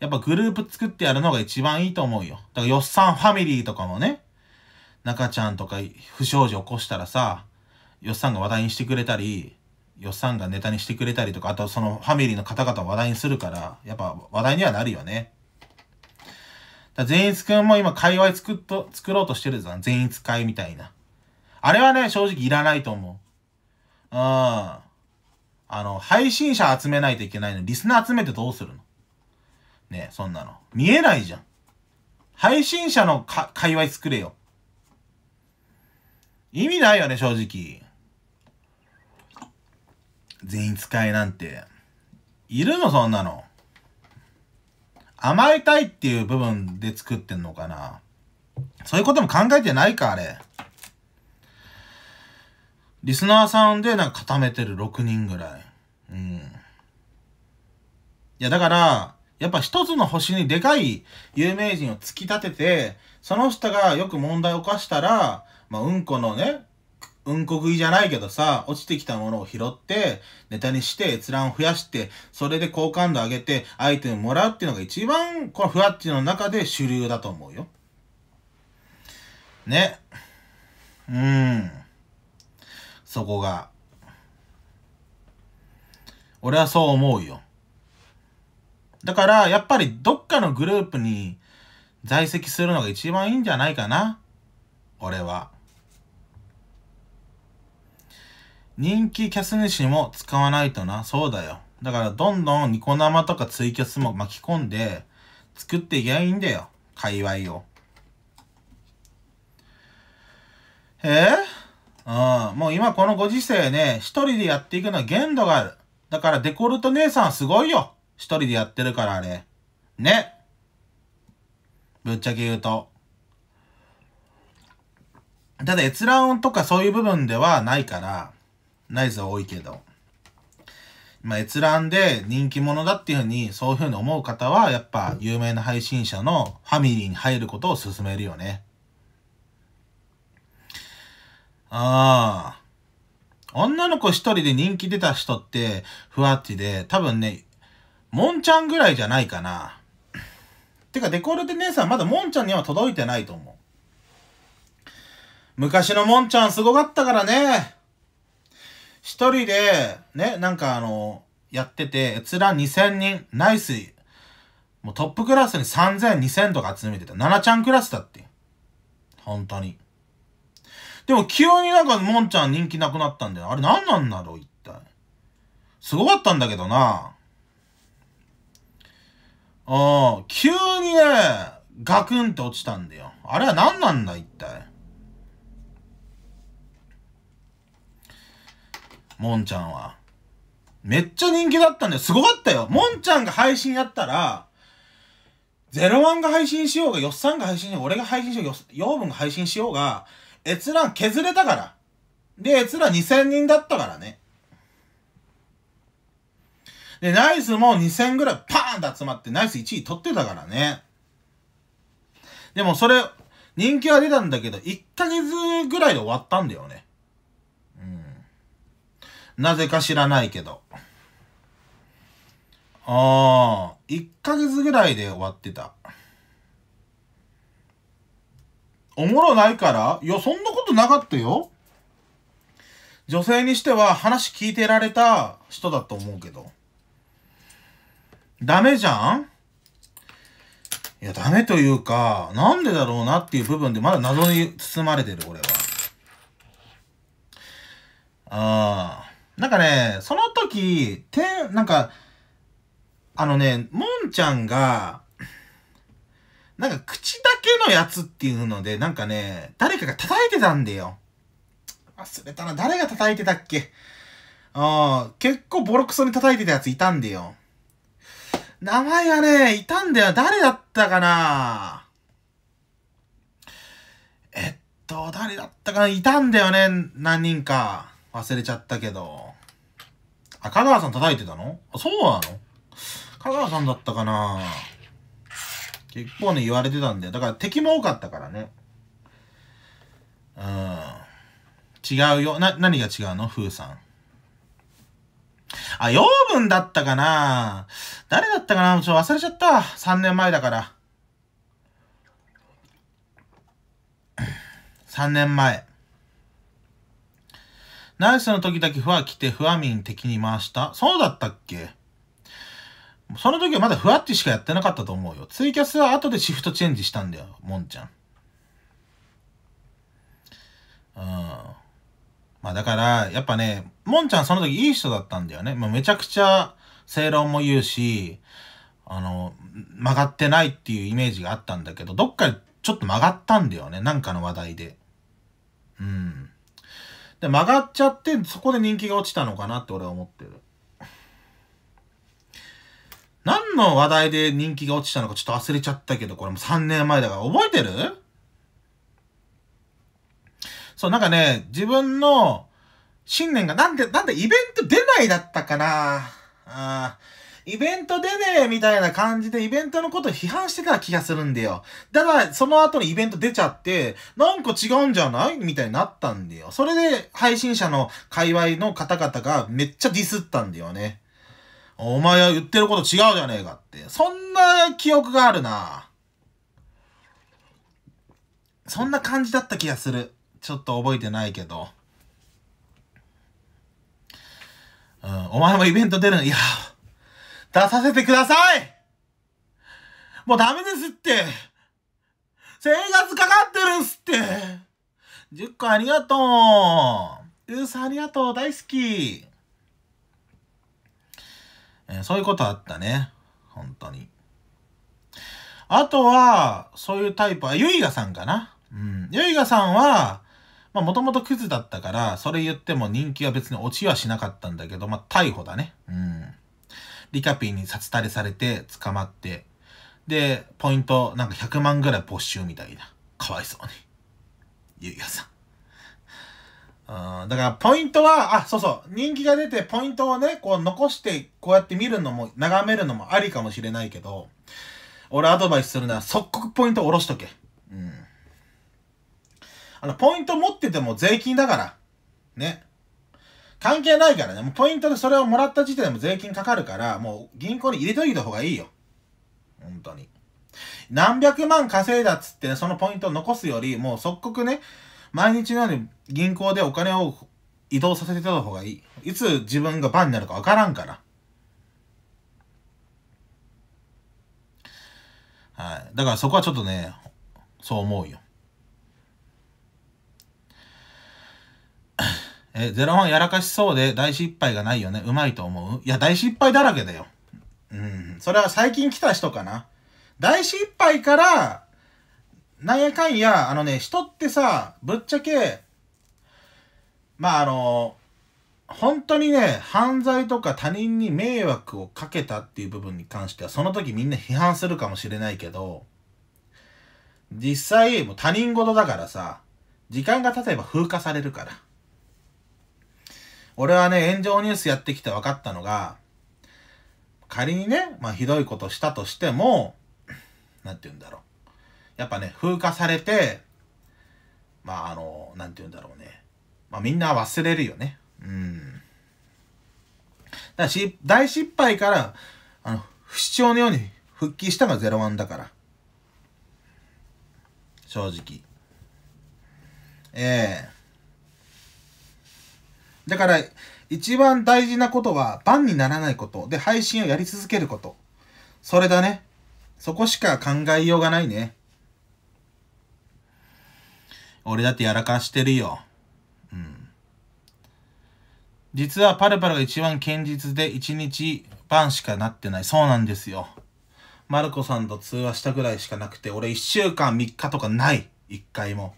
やっぱグループ作ってやるのが一番いいと思うよ。だからよっさんファミリーとかもね、中ちゃんとか不祥事起こしたらさ、よっさんが話題にしてくれたり、よっさんがネタにしてくれたりとか、あとそのファミリーの方々を話題にするから、やっぱ話題にはなるよね。だ善逸くんも今界隈作っと、作ろうとしてるじゃん。善一会みたいな。あれはね、正直いらないと思う。うん。あの、配信者集めないといけないのに、リスナー集めてどうするのねそんなの。見えないじゃん。配信者のか、界隈作れよ。意味ないよね、正直。全員使いなんて。いるの、そんなの。甘えたいっていう部分で作ってんのかな。そういうことも考えてないか、あれ。リスナーさんでなんか固めてる6人ぐらい。うん。いや、だから、やっぱ一つの星にでかい有名人を突き立てて、その人がよく問題を犯したら、まあ、うんこのね、うんこ食いじゃないけどさ、落ちてきたものを拾って、ネタにして閲覧を増やして、それで好感度上げて、アイテムもらうっていうのが一番、このふわっちの中で主流だと思うよ。ね。うん。そこが。俺はそう思うよ。だから、やっぱりどっかのグループに在籍するのが一番いいんじゃないかな。俺は。人気キャス主も使わないとな。そうだよ。だから、どんどんニコ生とかツイキャスも巻き込んで、作っていけばいいんだよ。界隈を。えーうん。もう今このご時世ね、一人でやっていくのは限度がある。だからデコルト姉さんすごいよ。一人でやってるからあれ。ね。ぶっちゃけ言うと。ただ閲覧とかそういう部分ではないから、ないぞ多いけど。まあ、閲覧で人気者だっていうふうに、そういうふうに思う方は、やっぱ有名な配信者のファミリーに入ることを勧めるよね。ああ。女の子一人で人気出た人って、ふわっちで、多分ね、もんちゃんぐらいじゃないかな。てか、デコルテ姉さんまだもんちゃんには届いてないと思う。昔のもんちゃんすごかったからね。一人で、ね、なんかあの、やってて、閲覧2000人、ナイス、もうトップクラスに3000、2000とか集めてた。7ちゃんクラスだって。本当に。でも急になんかもんちゃん人気なくなったんだよ。あれ何なんだろう、一体。すごかったんだけどな。うん、急にね、ガクンって落ちたんだよ。あれは何なんだ、一体。もんちゃんは。めっちゃ人気だったんだよ。すごかったよ。もんちゃんが配信やったら、ゼロワンが配信しようが、よっさんが配信しようが、俺が配信しようが、よ、養分が配信しようが、閲覧削れたから。で、閲覧2000人だったからね。で、ナイスも2000ぐらいパーンと集まってナイス1位取ってたからね。でもそれ、人気は出たんだけど、1ヶ月ぐらいで終わったんだよね。うん。なぜか知らないけど。ああ、1ヶ月ぐらいで終わってた。おもろないからいや、そんなことなかったよ。女性にしては話聞いてられた人だと思うけど。ダメじゃんいや、ダメというか、なんでだろうなっていう部分でまだ謎に包まれてる、俺は。あー。なんかね、その時、て、なんか、あのね、もんちゃんが、なんか口だけのやつっていうので、なんかね、誰かが叩いてたんだよ。忘れたな、誰が叩いてたっけああ、結構ボロクソに叩いてたやついたんだよ。名前がね、いたんだよ。誰だったかなえっと、誰だったかないたんだよね、何人か。忘れちゃったけど。あ、香川さん叩いてたのあ、そうなの香川さんだったかな結構ね、言われてたんだよ。だから敵も多かったからね。うん。違うよ。な、何が違うのふうさん。あ、養分だったかな誰だったかなちょ、忘れちゃった。3年前だから。3年前。ナイスの時だけふわ来て、わみん敵に回したそうだったっけその時はまだふわっちしかやってなかったと思うよ。ツイキャスは後でシフトチェンジしたんだよ、もんちゃん。うん。まあだから、やっぱね、もんちゃんその時いい人だったんだよね。まめちゃくちゃ正論も言うし、あの、曲がってないっていうイメージがあったんだけど、どっかでちょっと曲がったんだよね。なんかの話題で。うん。で、曲がっちゃって、そこで人気が落ちたのかなって俺は思ってる。何の話題で人気が落ちたのかちょっと忘れちゃったけど、これも3年前だから覚えてるそう、なんかね、自分の信念がなんで、なんでイベント出ないだったかなあイベント出ねえみたいな感じでイベントのことを批判してた気がするんだよ。だから、その後にイベント出ちゃって、なんか違うんじゃないみたいになったんだよ。それで、配信者の界隈の方々がめっちゃディスったんだよね。お前は言ってること違うじゃねえかって。そんな記憶があるな。そんな感じだった気がする。ちょっと覚えてないけど。うん、お前もイベント出るの、いや、出させてくださいもうダメですって生活かかってるんすって10個ありがとううーんありがとう大好きえー、そういうことあったね。本当に。あとは、そういうタイプは、ゆいがさんかな。うん。ゆいがさんは、まあ、もともとクズだったから、それ言っても人気は別に落ちはしなかったんだけど、まあ、逮捕だね。うん。リカピーに殺たれされて、捕まって、で、ポイント、なんか100万ぐらい没収みたいな。かわいそうに。ゆいがさん。うん、だからポイントは、あ、そうそう、人気が出てポイントをね、こう残して、こうやって見るのも、眺めるのもありかもしれないけど、俺アドバイスするのは、即刻ポイント下ろしとけ。うん。あの、ポイント持ってても税金だから、ね。関係ないからね、もうポイントでそれをもらった時点でも税金かかるから、もう銀行に入れといた方がいいよ。本当に。何百万稼いだっつって、ね、そのポイントを残すより、もう即刻ね、毎日のように銀行でお金を移動させてた方がいい。いつ自分がバンになるかわからんから。はい。だからそこはちょっとね、そう思うよ。え、ゼロワンやらかしそうで大失敗がないよね。うまいと思ういや、大失敗だらけだよ。うん。それは最近来た人かな。大失敗から、なんやかんや、あのね、人ってさ、ぶっちゃけ、まああの、本当にね、犯罪とか他人に迷惑をかけたっていう部分に関しては、その時みんな批判するかもしれないけど、実際、もう他人事だからさ、時間が経てば風化されるから。俺はね、炎上ニュースやってきて分かったのが、仮にね、まあひどいことしたとしても、なんて言うんだろう。やっぱね、風化されて、まああの、なんて言うんだろうね。まあみんな忘れるよね。うん。だし、大失敗から、あの、不死鳥のように復帰したが01だから。正直。ええー、だから、一番大事なことは、バンにならないこと。で、配信をやり続けること。それだね。そこしか考えようがないね。俺だってやらかしてるよ。うん。実はパルパルが一番堅実で一日晩しかなってない。そうなんですよ。マルコさんと通話したぐらいしかなくて、俺1週間3日とかない。1回も。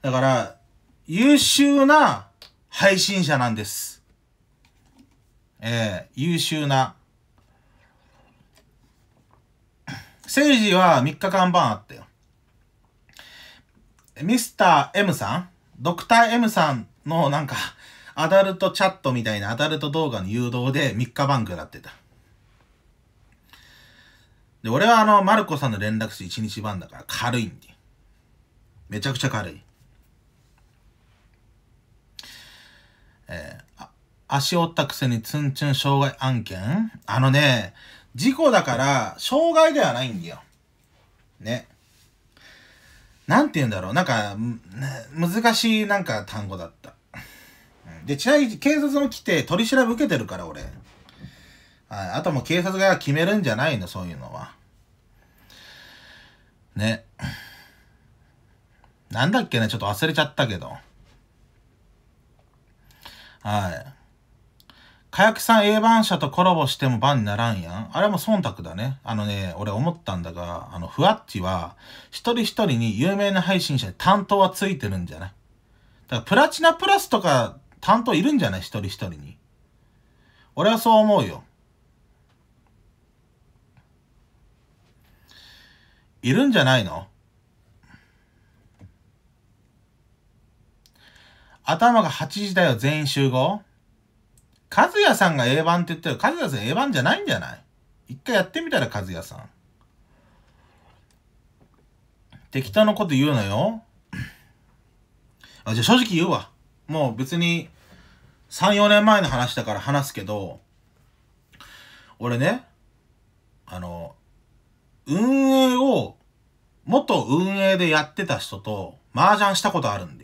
だから、優秀な配信者なんです。ええー、優秀な。セイジは3日間版あったよ。ミスター M さんドクター M さんのなんか、アダルトチャットみたいなアダルト動画の誘導で3日番組らってた。で、俺はあの、マルコさんの連絡て1日番だから軽いんで。めちゃくちゃ軽い。えー、あ足折ったくせにツンツン障害案件あのね、事故だから、障害ではないんだよ。ね。なんて言うんだろう。なんか、難しいなんか単語だった。で、ちなみに警察も来て取り調べ受けてるから、俺。ああともう警察が決めるんじゃないの、そういうのは。ね。なんだっけね、ちょっと忘れちゃったけど。はい。かやさん A 番社とコラボしても番にならんやん。あれも忖度だね。あのね、俺思ったんだが、あの、ふわっちは、一人一人に有名な配信者に担当はついてるんじゃないだからプラチナプラスとか担当いるんじゃない一人一人に。俺はそう思うよ。いるんじゃないの頭が8時だよ全員集合ズヤさんが A 版って言ったら、ズヤさん A 版じゃないんじゃない一回やってみたら、ズヤさん。適当なこと言うなよ。あ、じゃあ正直言うわ。もう別に、3、4年前の話だから話すけど、俺ね、あの、運営を、元運営でやってた人と、麻雀したことあるん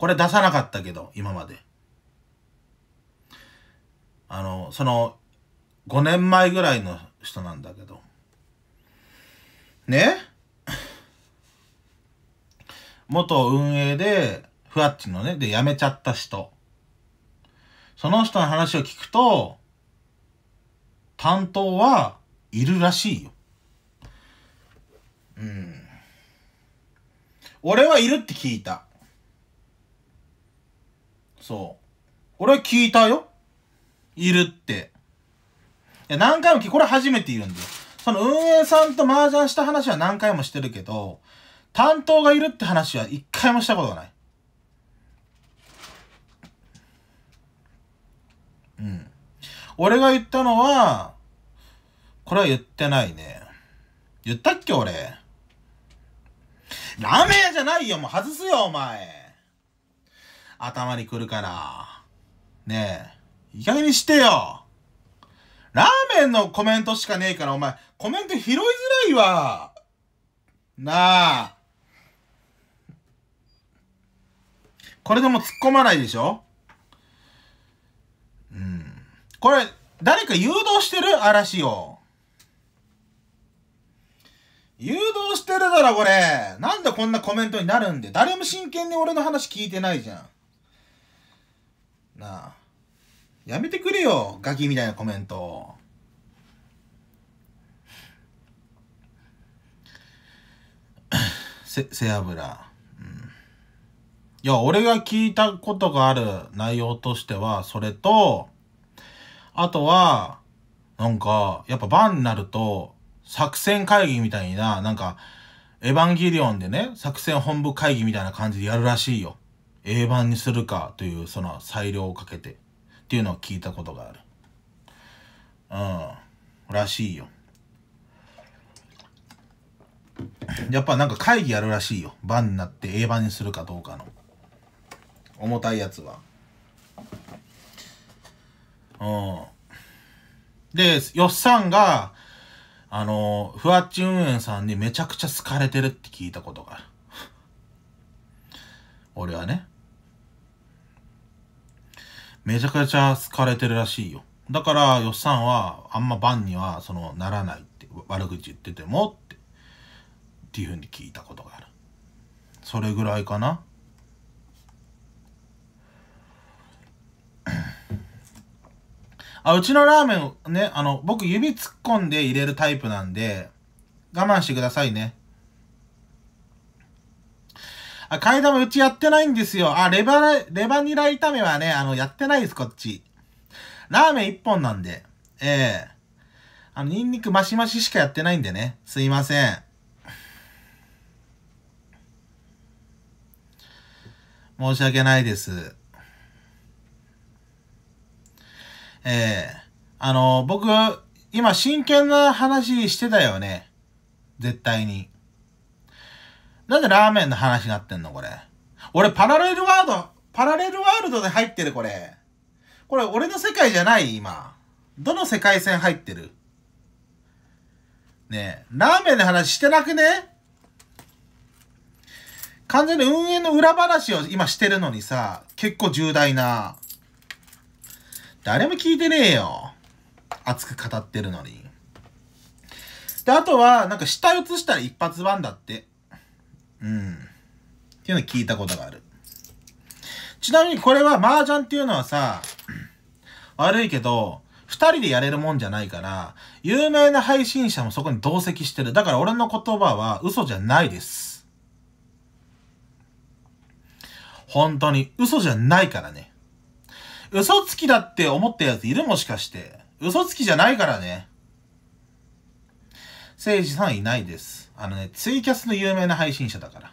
これ出さなかったけど、今まで。あの、その、5年前ぐらいの人なんだけど。ね 元運営で、ふわっちのね、で辞めちゃった人。その人の話を聞くと、担当はいるらしいよ。うん。俺はいるって聞いた。そう。俺は聞いたよ。いるって。いや、何回も聞これ初めて言うんだよ。その運営さんと麻雀した話は何回もしてるけど、担当がいるって話は一回もしたことがない。うん。俺が言ったのは、これは言ってないね。言ったっけ俺。ラーメン屋じゃないよもう外すよお前頭にくるから。ねえ、いい加減にしてよラーメンのコメントしかねえから、お前、コメント拾いづらいわ。なあ。これでも突っ込まないでしょうん。これ、誰か誘導してる嵐を。誘導してるだろ、これ。なんでこんなコメントになるんで。誰も真剣に俺の話聞いてないじゃん。なあ。やめてくれよ、ガキみたいなコメント。せ、背脂。うん。いや、俺が聞いたことがある内容としては、それと、あとは、なんか、やっぱ晩になると、作戦会議みたいな、なんか、エヴァンゲリオンでね、作戦本部会議みたいな感じでやるらしいよ。A 版にするかというその裁量をかけてっていうのを聞いたことがある。うん。らしいよ。やっぱなんか会議やるらしいよ。版になって A 版にするかどうかの。重たいやつは。うん。で、よっさんが、あの、ふわっち運営さんにめちゃくちゃ好かれてるって聞いたことがある。俺はね。めちゃくちゃ好かれてるらしいよ。だから、よっさんは、あんまバには、その、ならないって、悪口言っててもって、っていうふうに聞いたことがある。それぐらいかな。あ、うちのラーメンね、あの、僕指突っ込んで入れるタイプなんで、我慢してくださいね。あ、替え玉うちやってないんですよ。あ、レバ、レバニラ炒めはね、あの、やってないです、こっち。ラーメン一本なんで。ええー、あの、ニンニクマシマシしかやってないんでね。すいません。申し訳ないです。ええー、あの、僕、今真剣な話してたよね。絶対に。なんでラーメンの話になってんのこれ。俺、パラレルワード、パラレルワールドで入ってる、これ。これ、俺の世界じゃない今。どの世界線入ってるねえ、ラーメンの話してなくね完全に運営の裏話を今してるのにさ、結構重大な。誰も聞いてねえよ。熱く語ってるのに。で、あとは、なんか下移したら一発番だって。うん。っていうのを聞いたことがある。ちなみにこれは麻雀っていうのはさ、悪いけど、二人でやれるもんじゃないから、有名な配信者もそこに同席してる。だから俺の言葉は嘘じゃないです。本当に嘘じゃないからね。嘘つきだって思ったやついるもしかして。嘘つきじゃないからね。誠司さんいないです。あのね、ツイキャスの有名な配信者だから。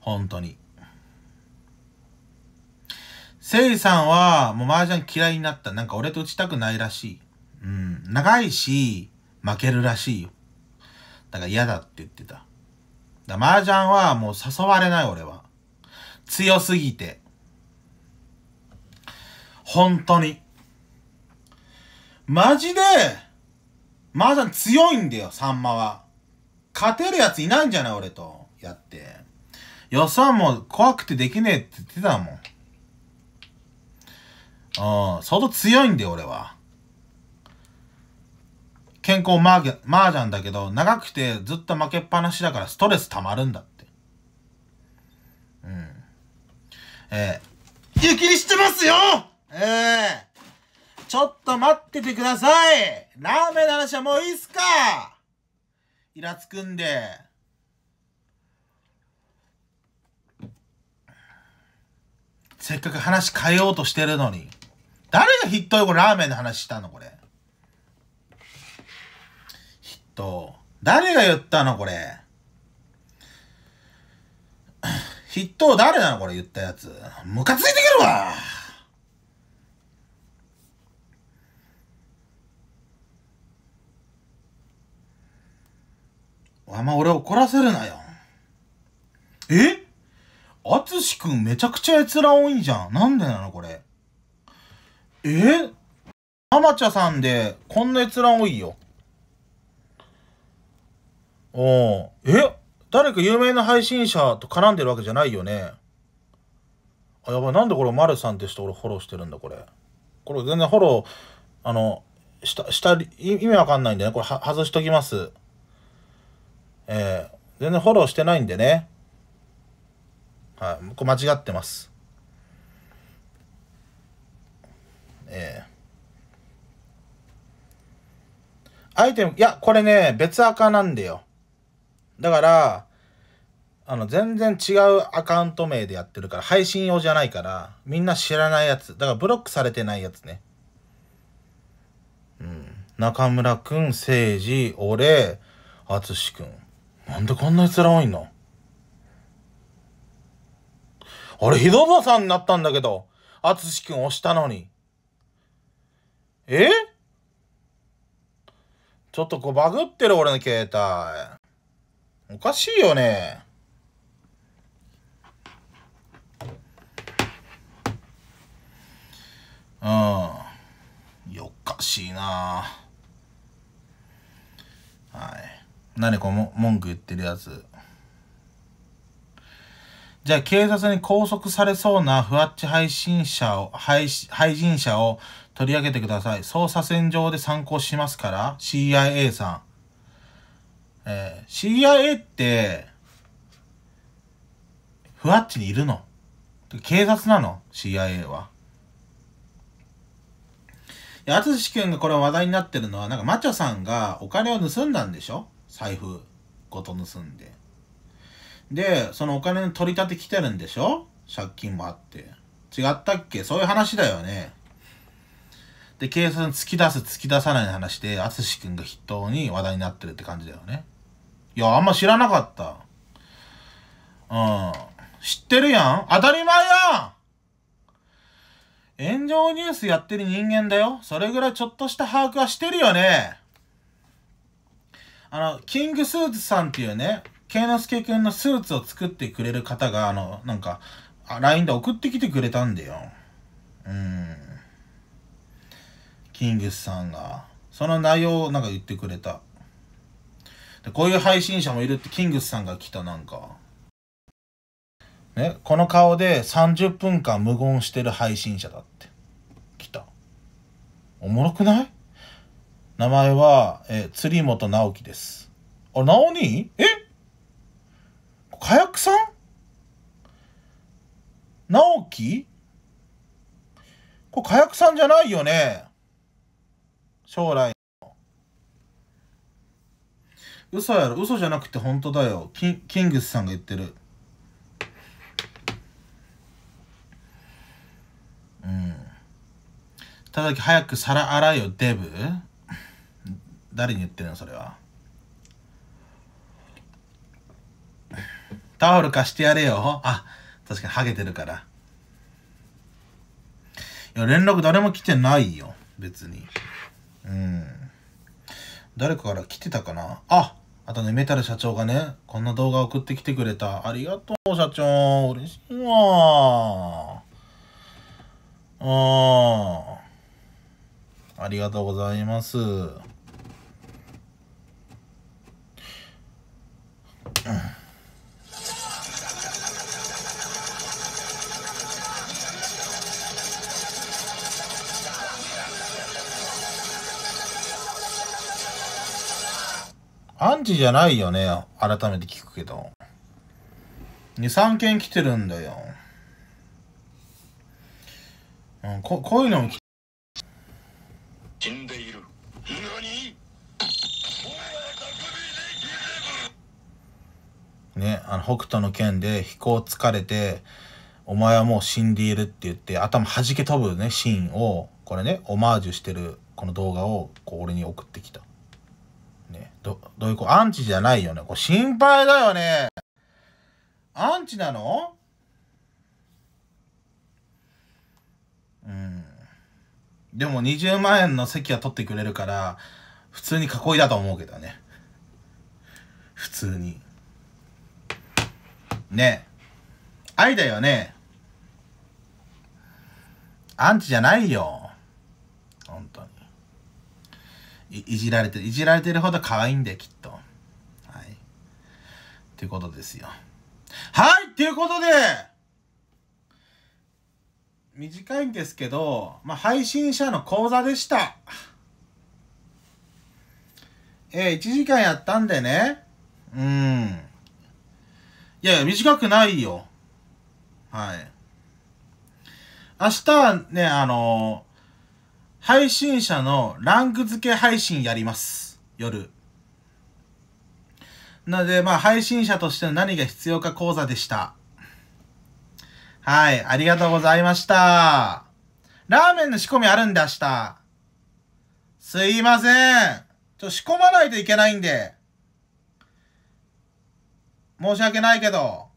本当に。誠司さんは、もう麻雀嫌いになった。なんか俺と打ちたくないらしい。うん。長いし、負けるらしいよ。だから嫌だって言ってた。だ麻雀はもう誘われない俺は。強すぎて。本当に。マジで、麻雀強いんだよ、サンマは。勝てるやついないんじゃない俺と。やって。予算も怖くてできねえって言ってたもん。うん、相当強いんだよ、俺は。健康マージャンだけど、長くてずっと負けっぱなしだからストレス溜まるんだって。うん。えー、湯切りしてますよえん。ちょっと待っててくださいラーメンの話はもういいっすかイラつくんで。せっかく話変えようとしてるのに。誰がヒットよ、ラーメンの話したのこれ。ヒット。誰が言ったのこれ。ヒット誰なのこれ言ったやつ。ムカついてくるわあんま俺怒らせるなよ。えあつしくんめちゃくちゃ閲覧多いじゃん。なんでなのこれ。えアマチャさんでこんな閲覧多いよ。おお。え誰か有名な配信者と絡んでるわけじゃないよね。あ、やばい。なんでこれマルさんって人俺フォローしてるんだこれ。これ全然フォロー、あの、した、した、意味わかんないんでね。これは外しときます。えー、全然フォローしてないんでね。はい、これ間違ってます。えー、アイテム、いや、これね、別アカなんだよ。だから、あの、全然違うアカウント名でやってるから、配信用じゃないから、みんな知らないやつ。だからブロックされてないやつね。うん。中村くん、誠治、俺、淳くん。なんでこんなに辛いの俺、ひどばさんになったんだけど、あつしくん押したのに。えちょっとこうバグってる俺の携帯。おかしいよね。うん。よっかしいなはい。にこの文句言ってるやつ。じゃあ警察に拘束されそうなふわっち配信者を、配配信者を取り上げてください。捜査線上で参考しますから、CIA さん。えー、CIA って、ふわっちにいるの警察なの ?CIA は。いや、淳君がこれ話題になってるのは、なんかマチョさんがお金を盗んだんでしょ財布ごと盗んででそのお金の取り立て来てるんでしょ借金もあって違ったっけそういう話だよねで警察突き出す突き出さない話で淳君が筆頭に話題になってるって感じだよねいやあんま知らなかったうん知ってるやん当たり前やん炎上ニュースやってる人間だよ。それぐらいちょっとした把握はしてるよね。あの、キングスーツさんっていうね、ケイノスケくんのスーツを作ってくれる方が、あの、なんか、LINE で送ってきてくれたんだよ。うん。キングスさんが。その内容をなんか言ってくれた。で、こういう配信者もいるってキングスさんが来た、なんか。ね、この顔で30分間無言してる配信者だって。来た。おもろくない名前は、えー、釣本直樹です。あ、なおにえ火薬さん直樹これ火薬さんじゃないよね将来の。嘘やろ嘘じゃなくて本当だよ。キンキングスさんが言ってる。うん。ただき早く皿洗えよ、デブ。誰に言ってるのそれはタオル貸してやれよあ確かにハゲてるからいや連絡誰も来てないよ別にうん誰かから来てたかなああとね、メタル社長がね、こんな動画送ってきてくれた。ありがとう、社長。嬉しいわ。ああ。ありがとうございます。アンチじゃないよね。改めて聞くけど。2、3件来てるんだよ。うん、ここういうのも来てる。ね、あの、北斗の剣で飛行疲れて、お前はもう死んでいるって言って頭弾け飛ぶね、シーンを、これね、オマージュしてるこの動画を、こう俺に送ってきた。ね、ど、どういうこアンチじゃないよね。これ心配だよね。アンチなのうん。でも20万円の席は取ってくれるから、普通に囲いだと思うけどね。普通に。ねえ。愛だよね。アンチじゃないよ。本当に。いじられてる。いじられてるほど可愛いんだよ、きっと。はい。っていうことですよ。はいっていうことで短いんですけど、まあ、配信者の講座でした。えー、1時間やったんでね。うん。いやいや、短くないよ。はい。明日はね、あのー、配信者のランク付け配信やります。夜。なので、まあ、配信者としての何が必要か講座でした。はい、ありがとうございました。ラーメンの仕込みあるんで明日。すいません。ちょ、仕込まないといけないんで。申し訳ないけど、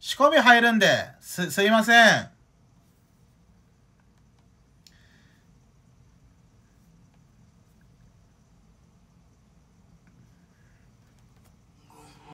仕込み入るんで、す、すいません。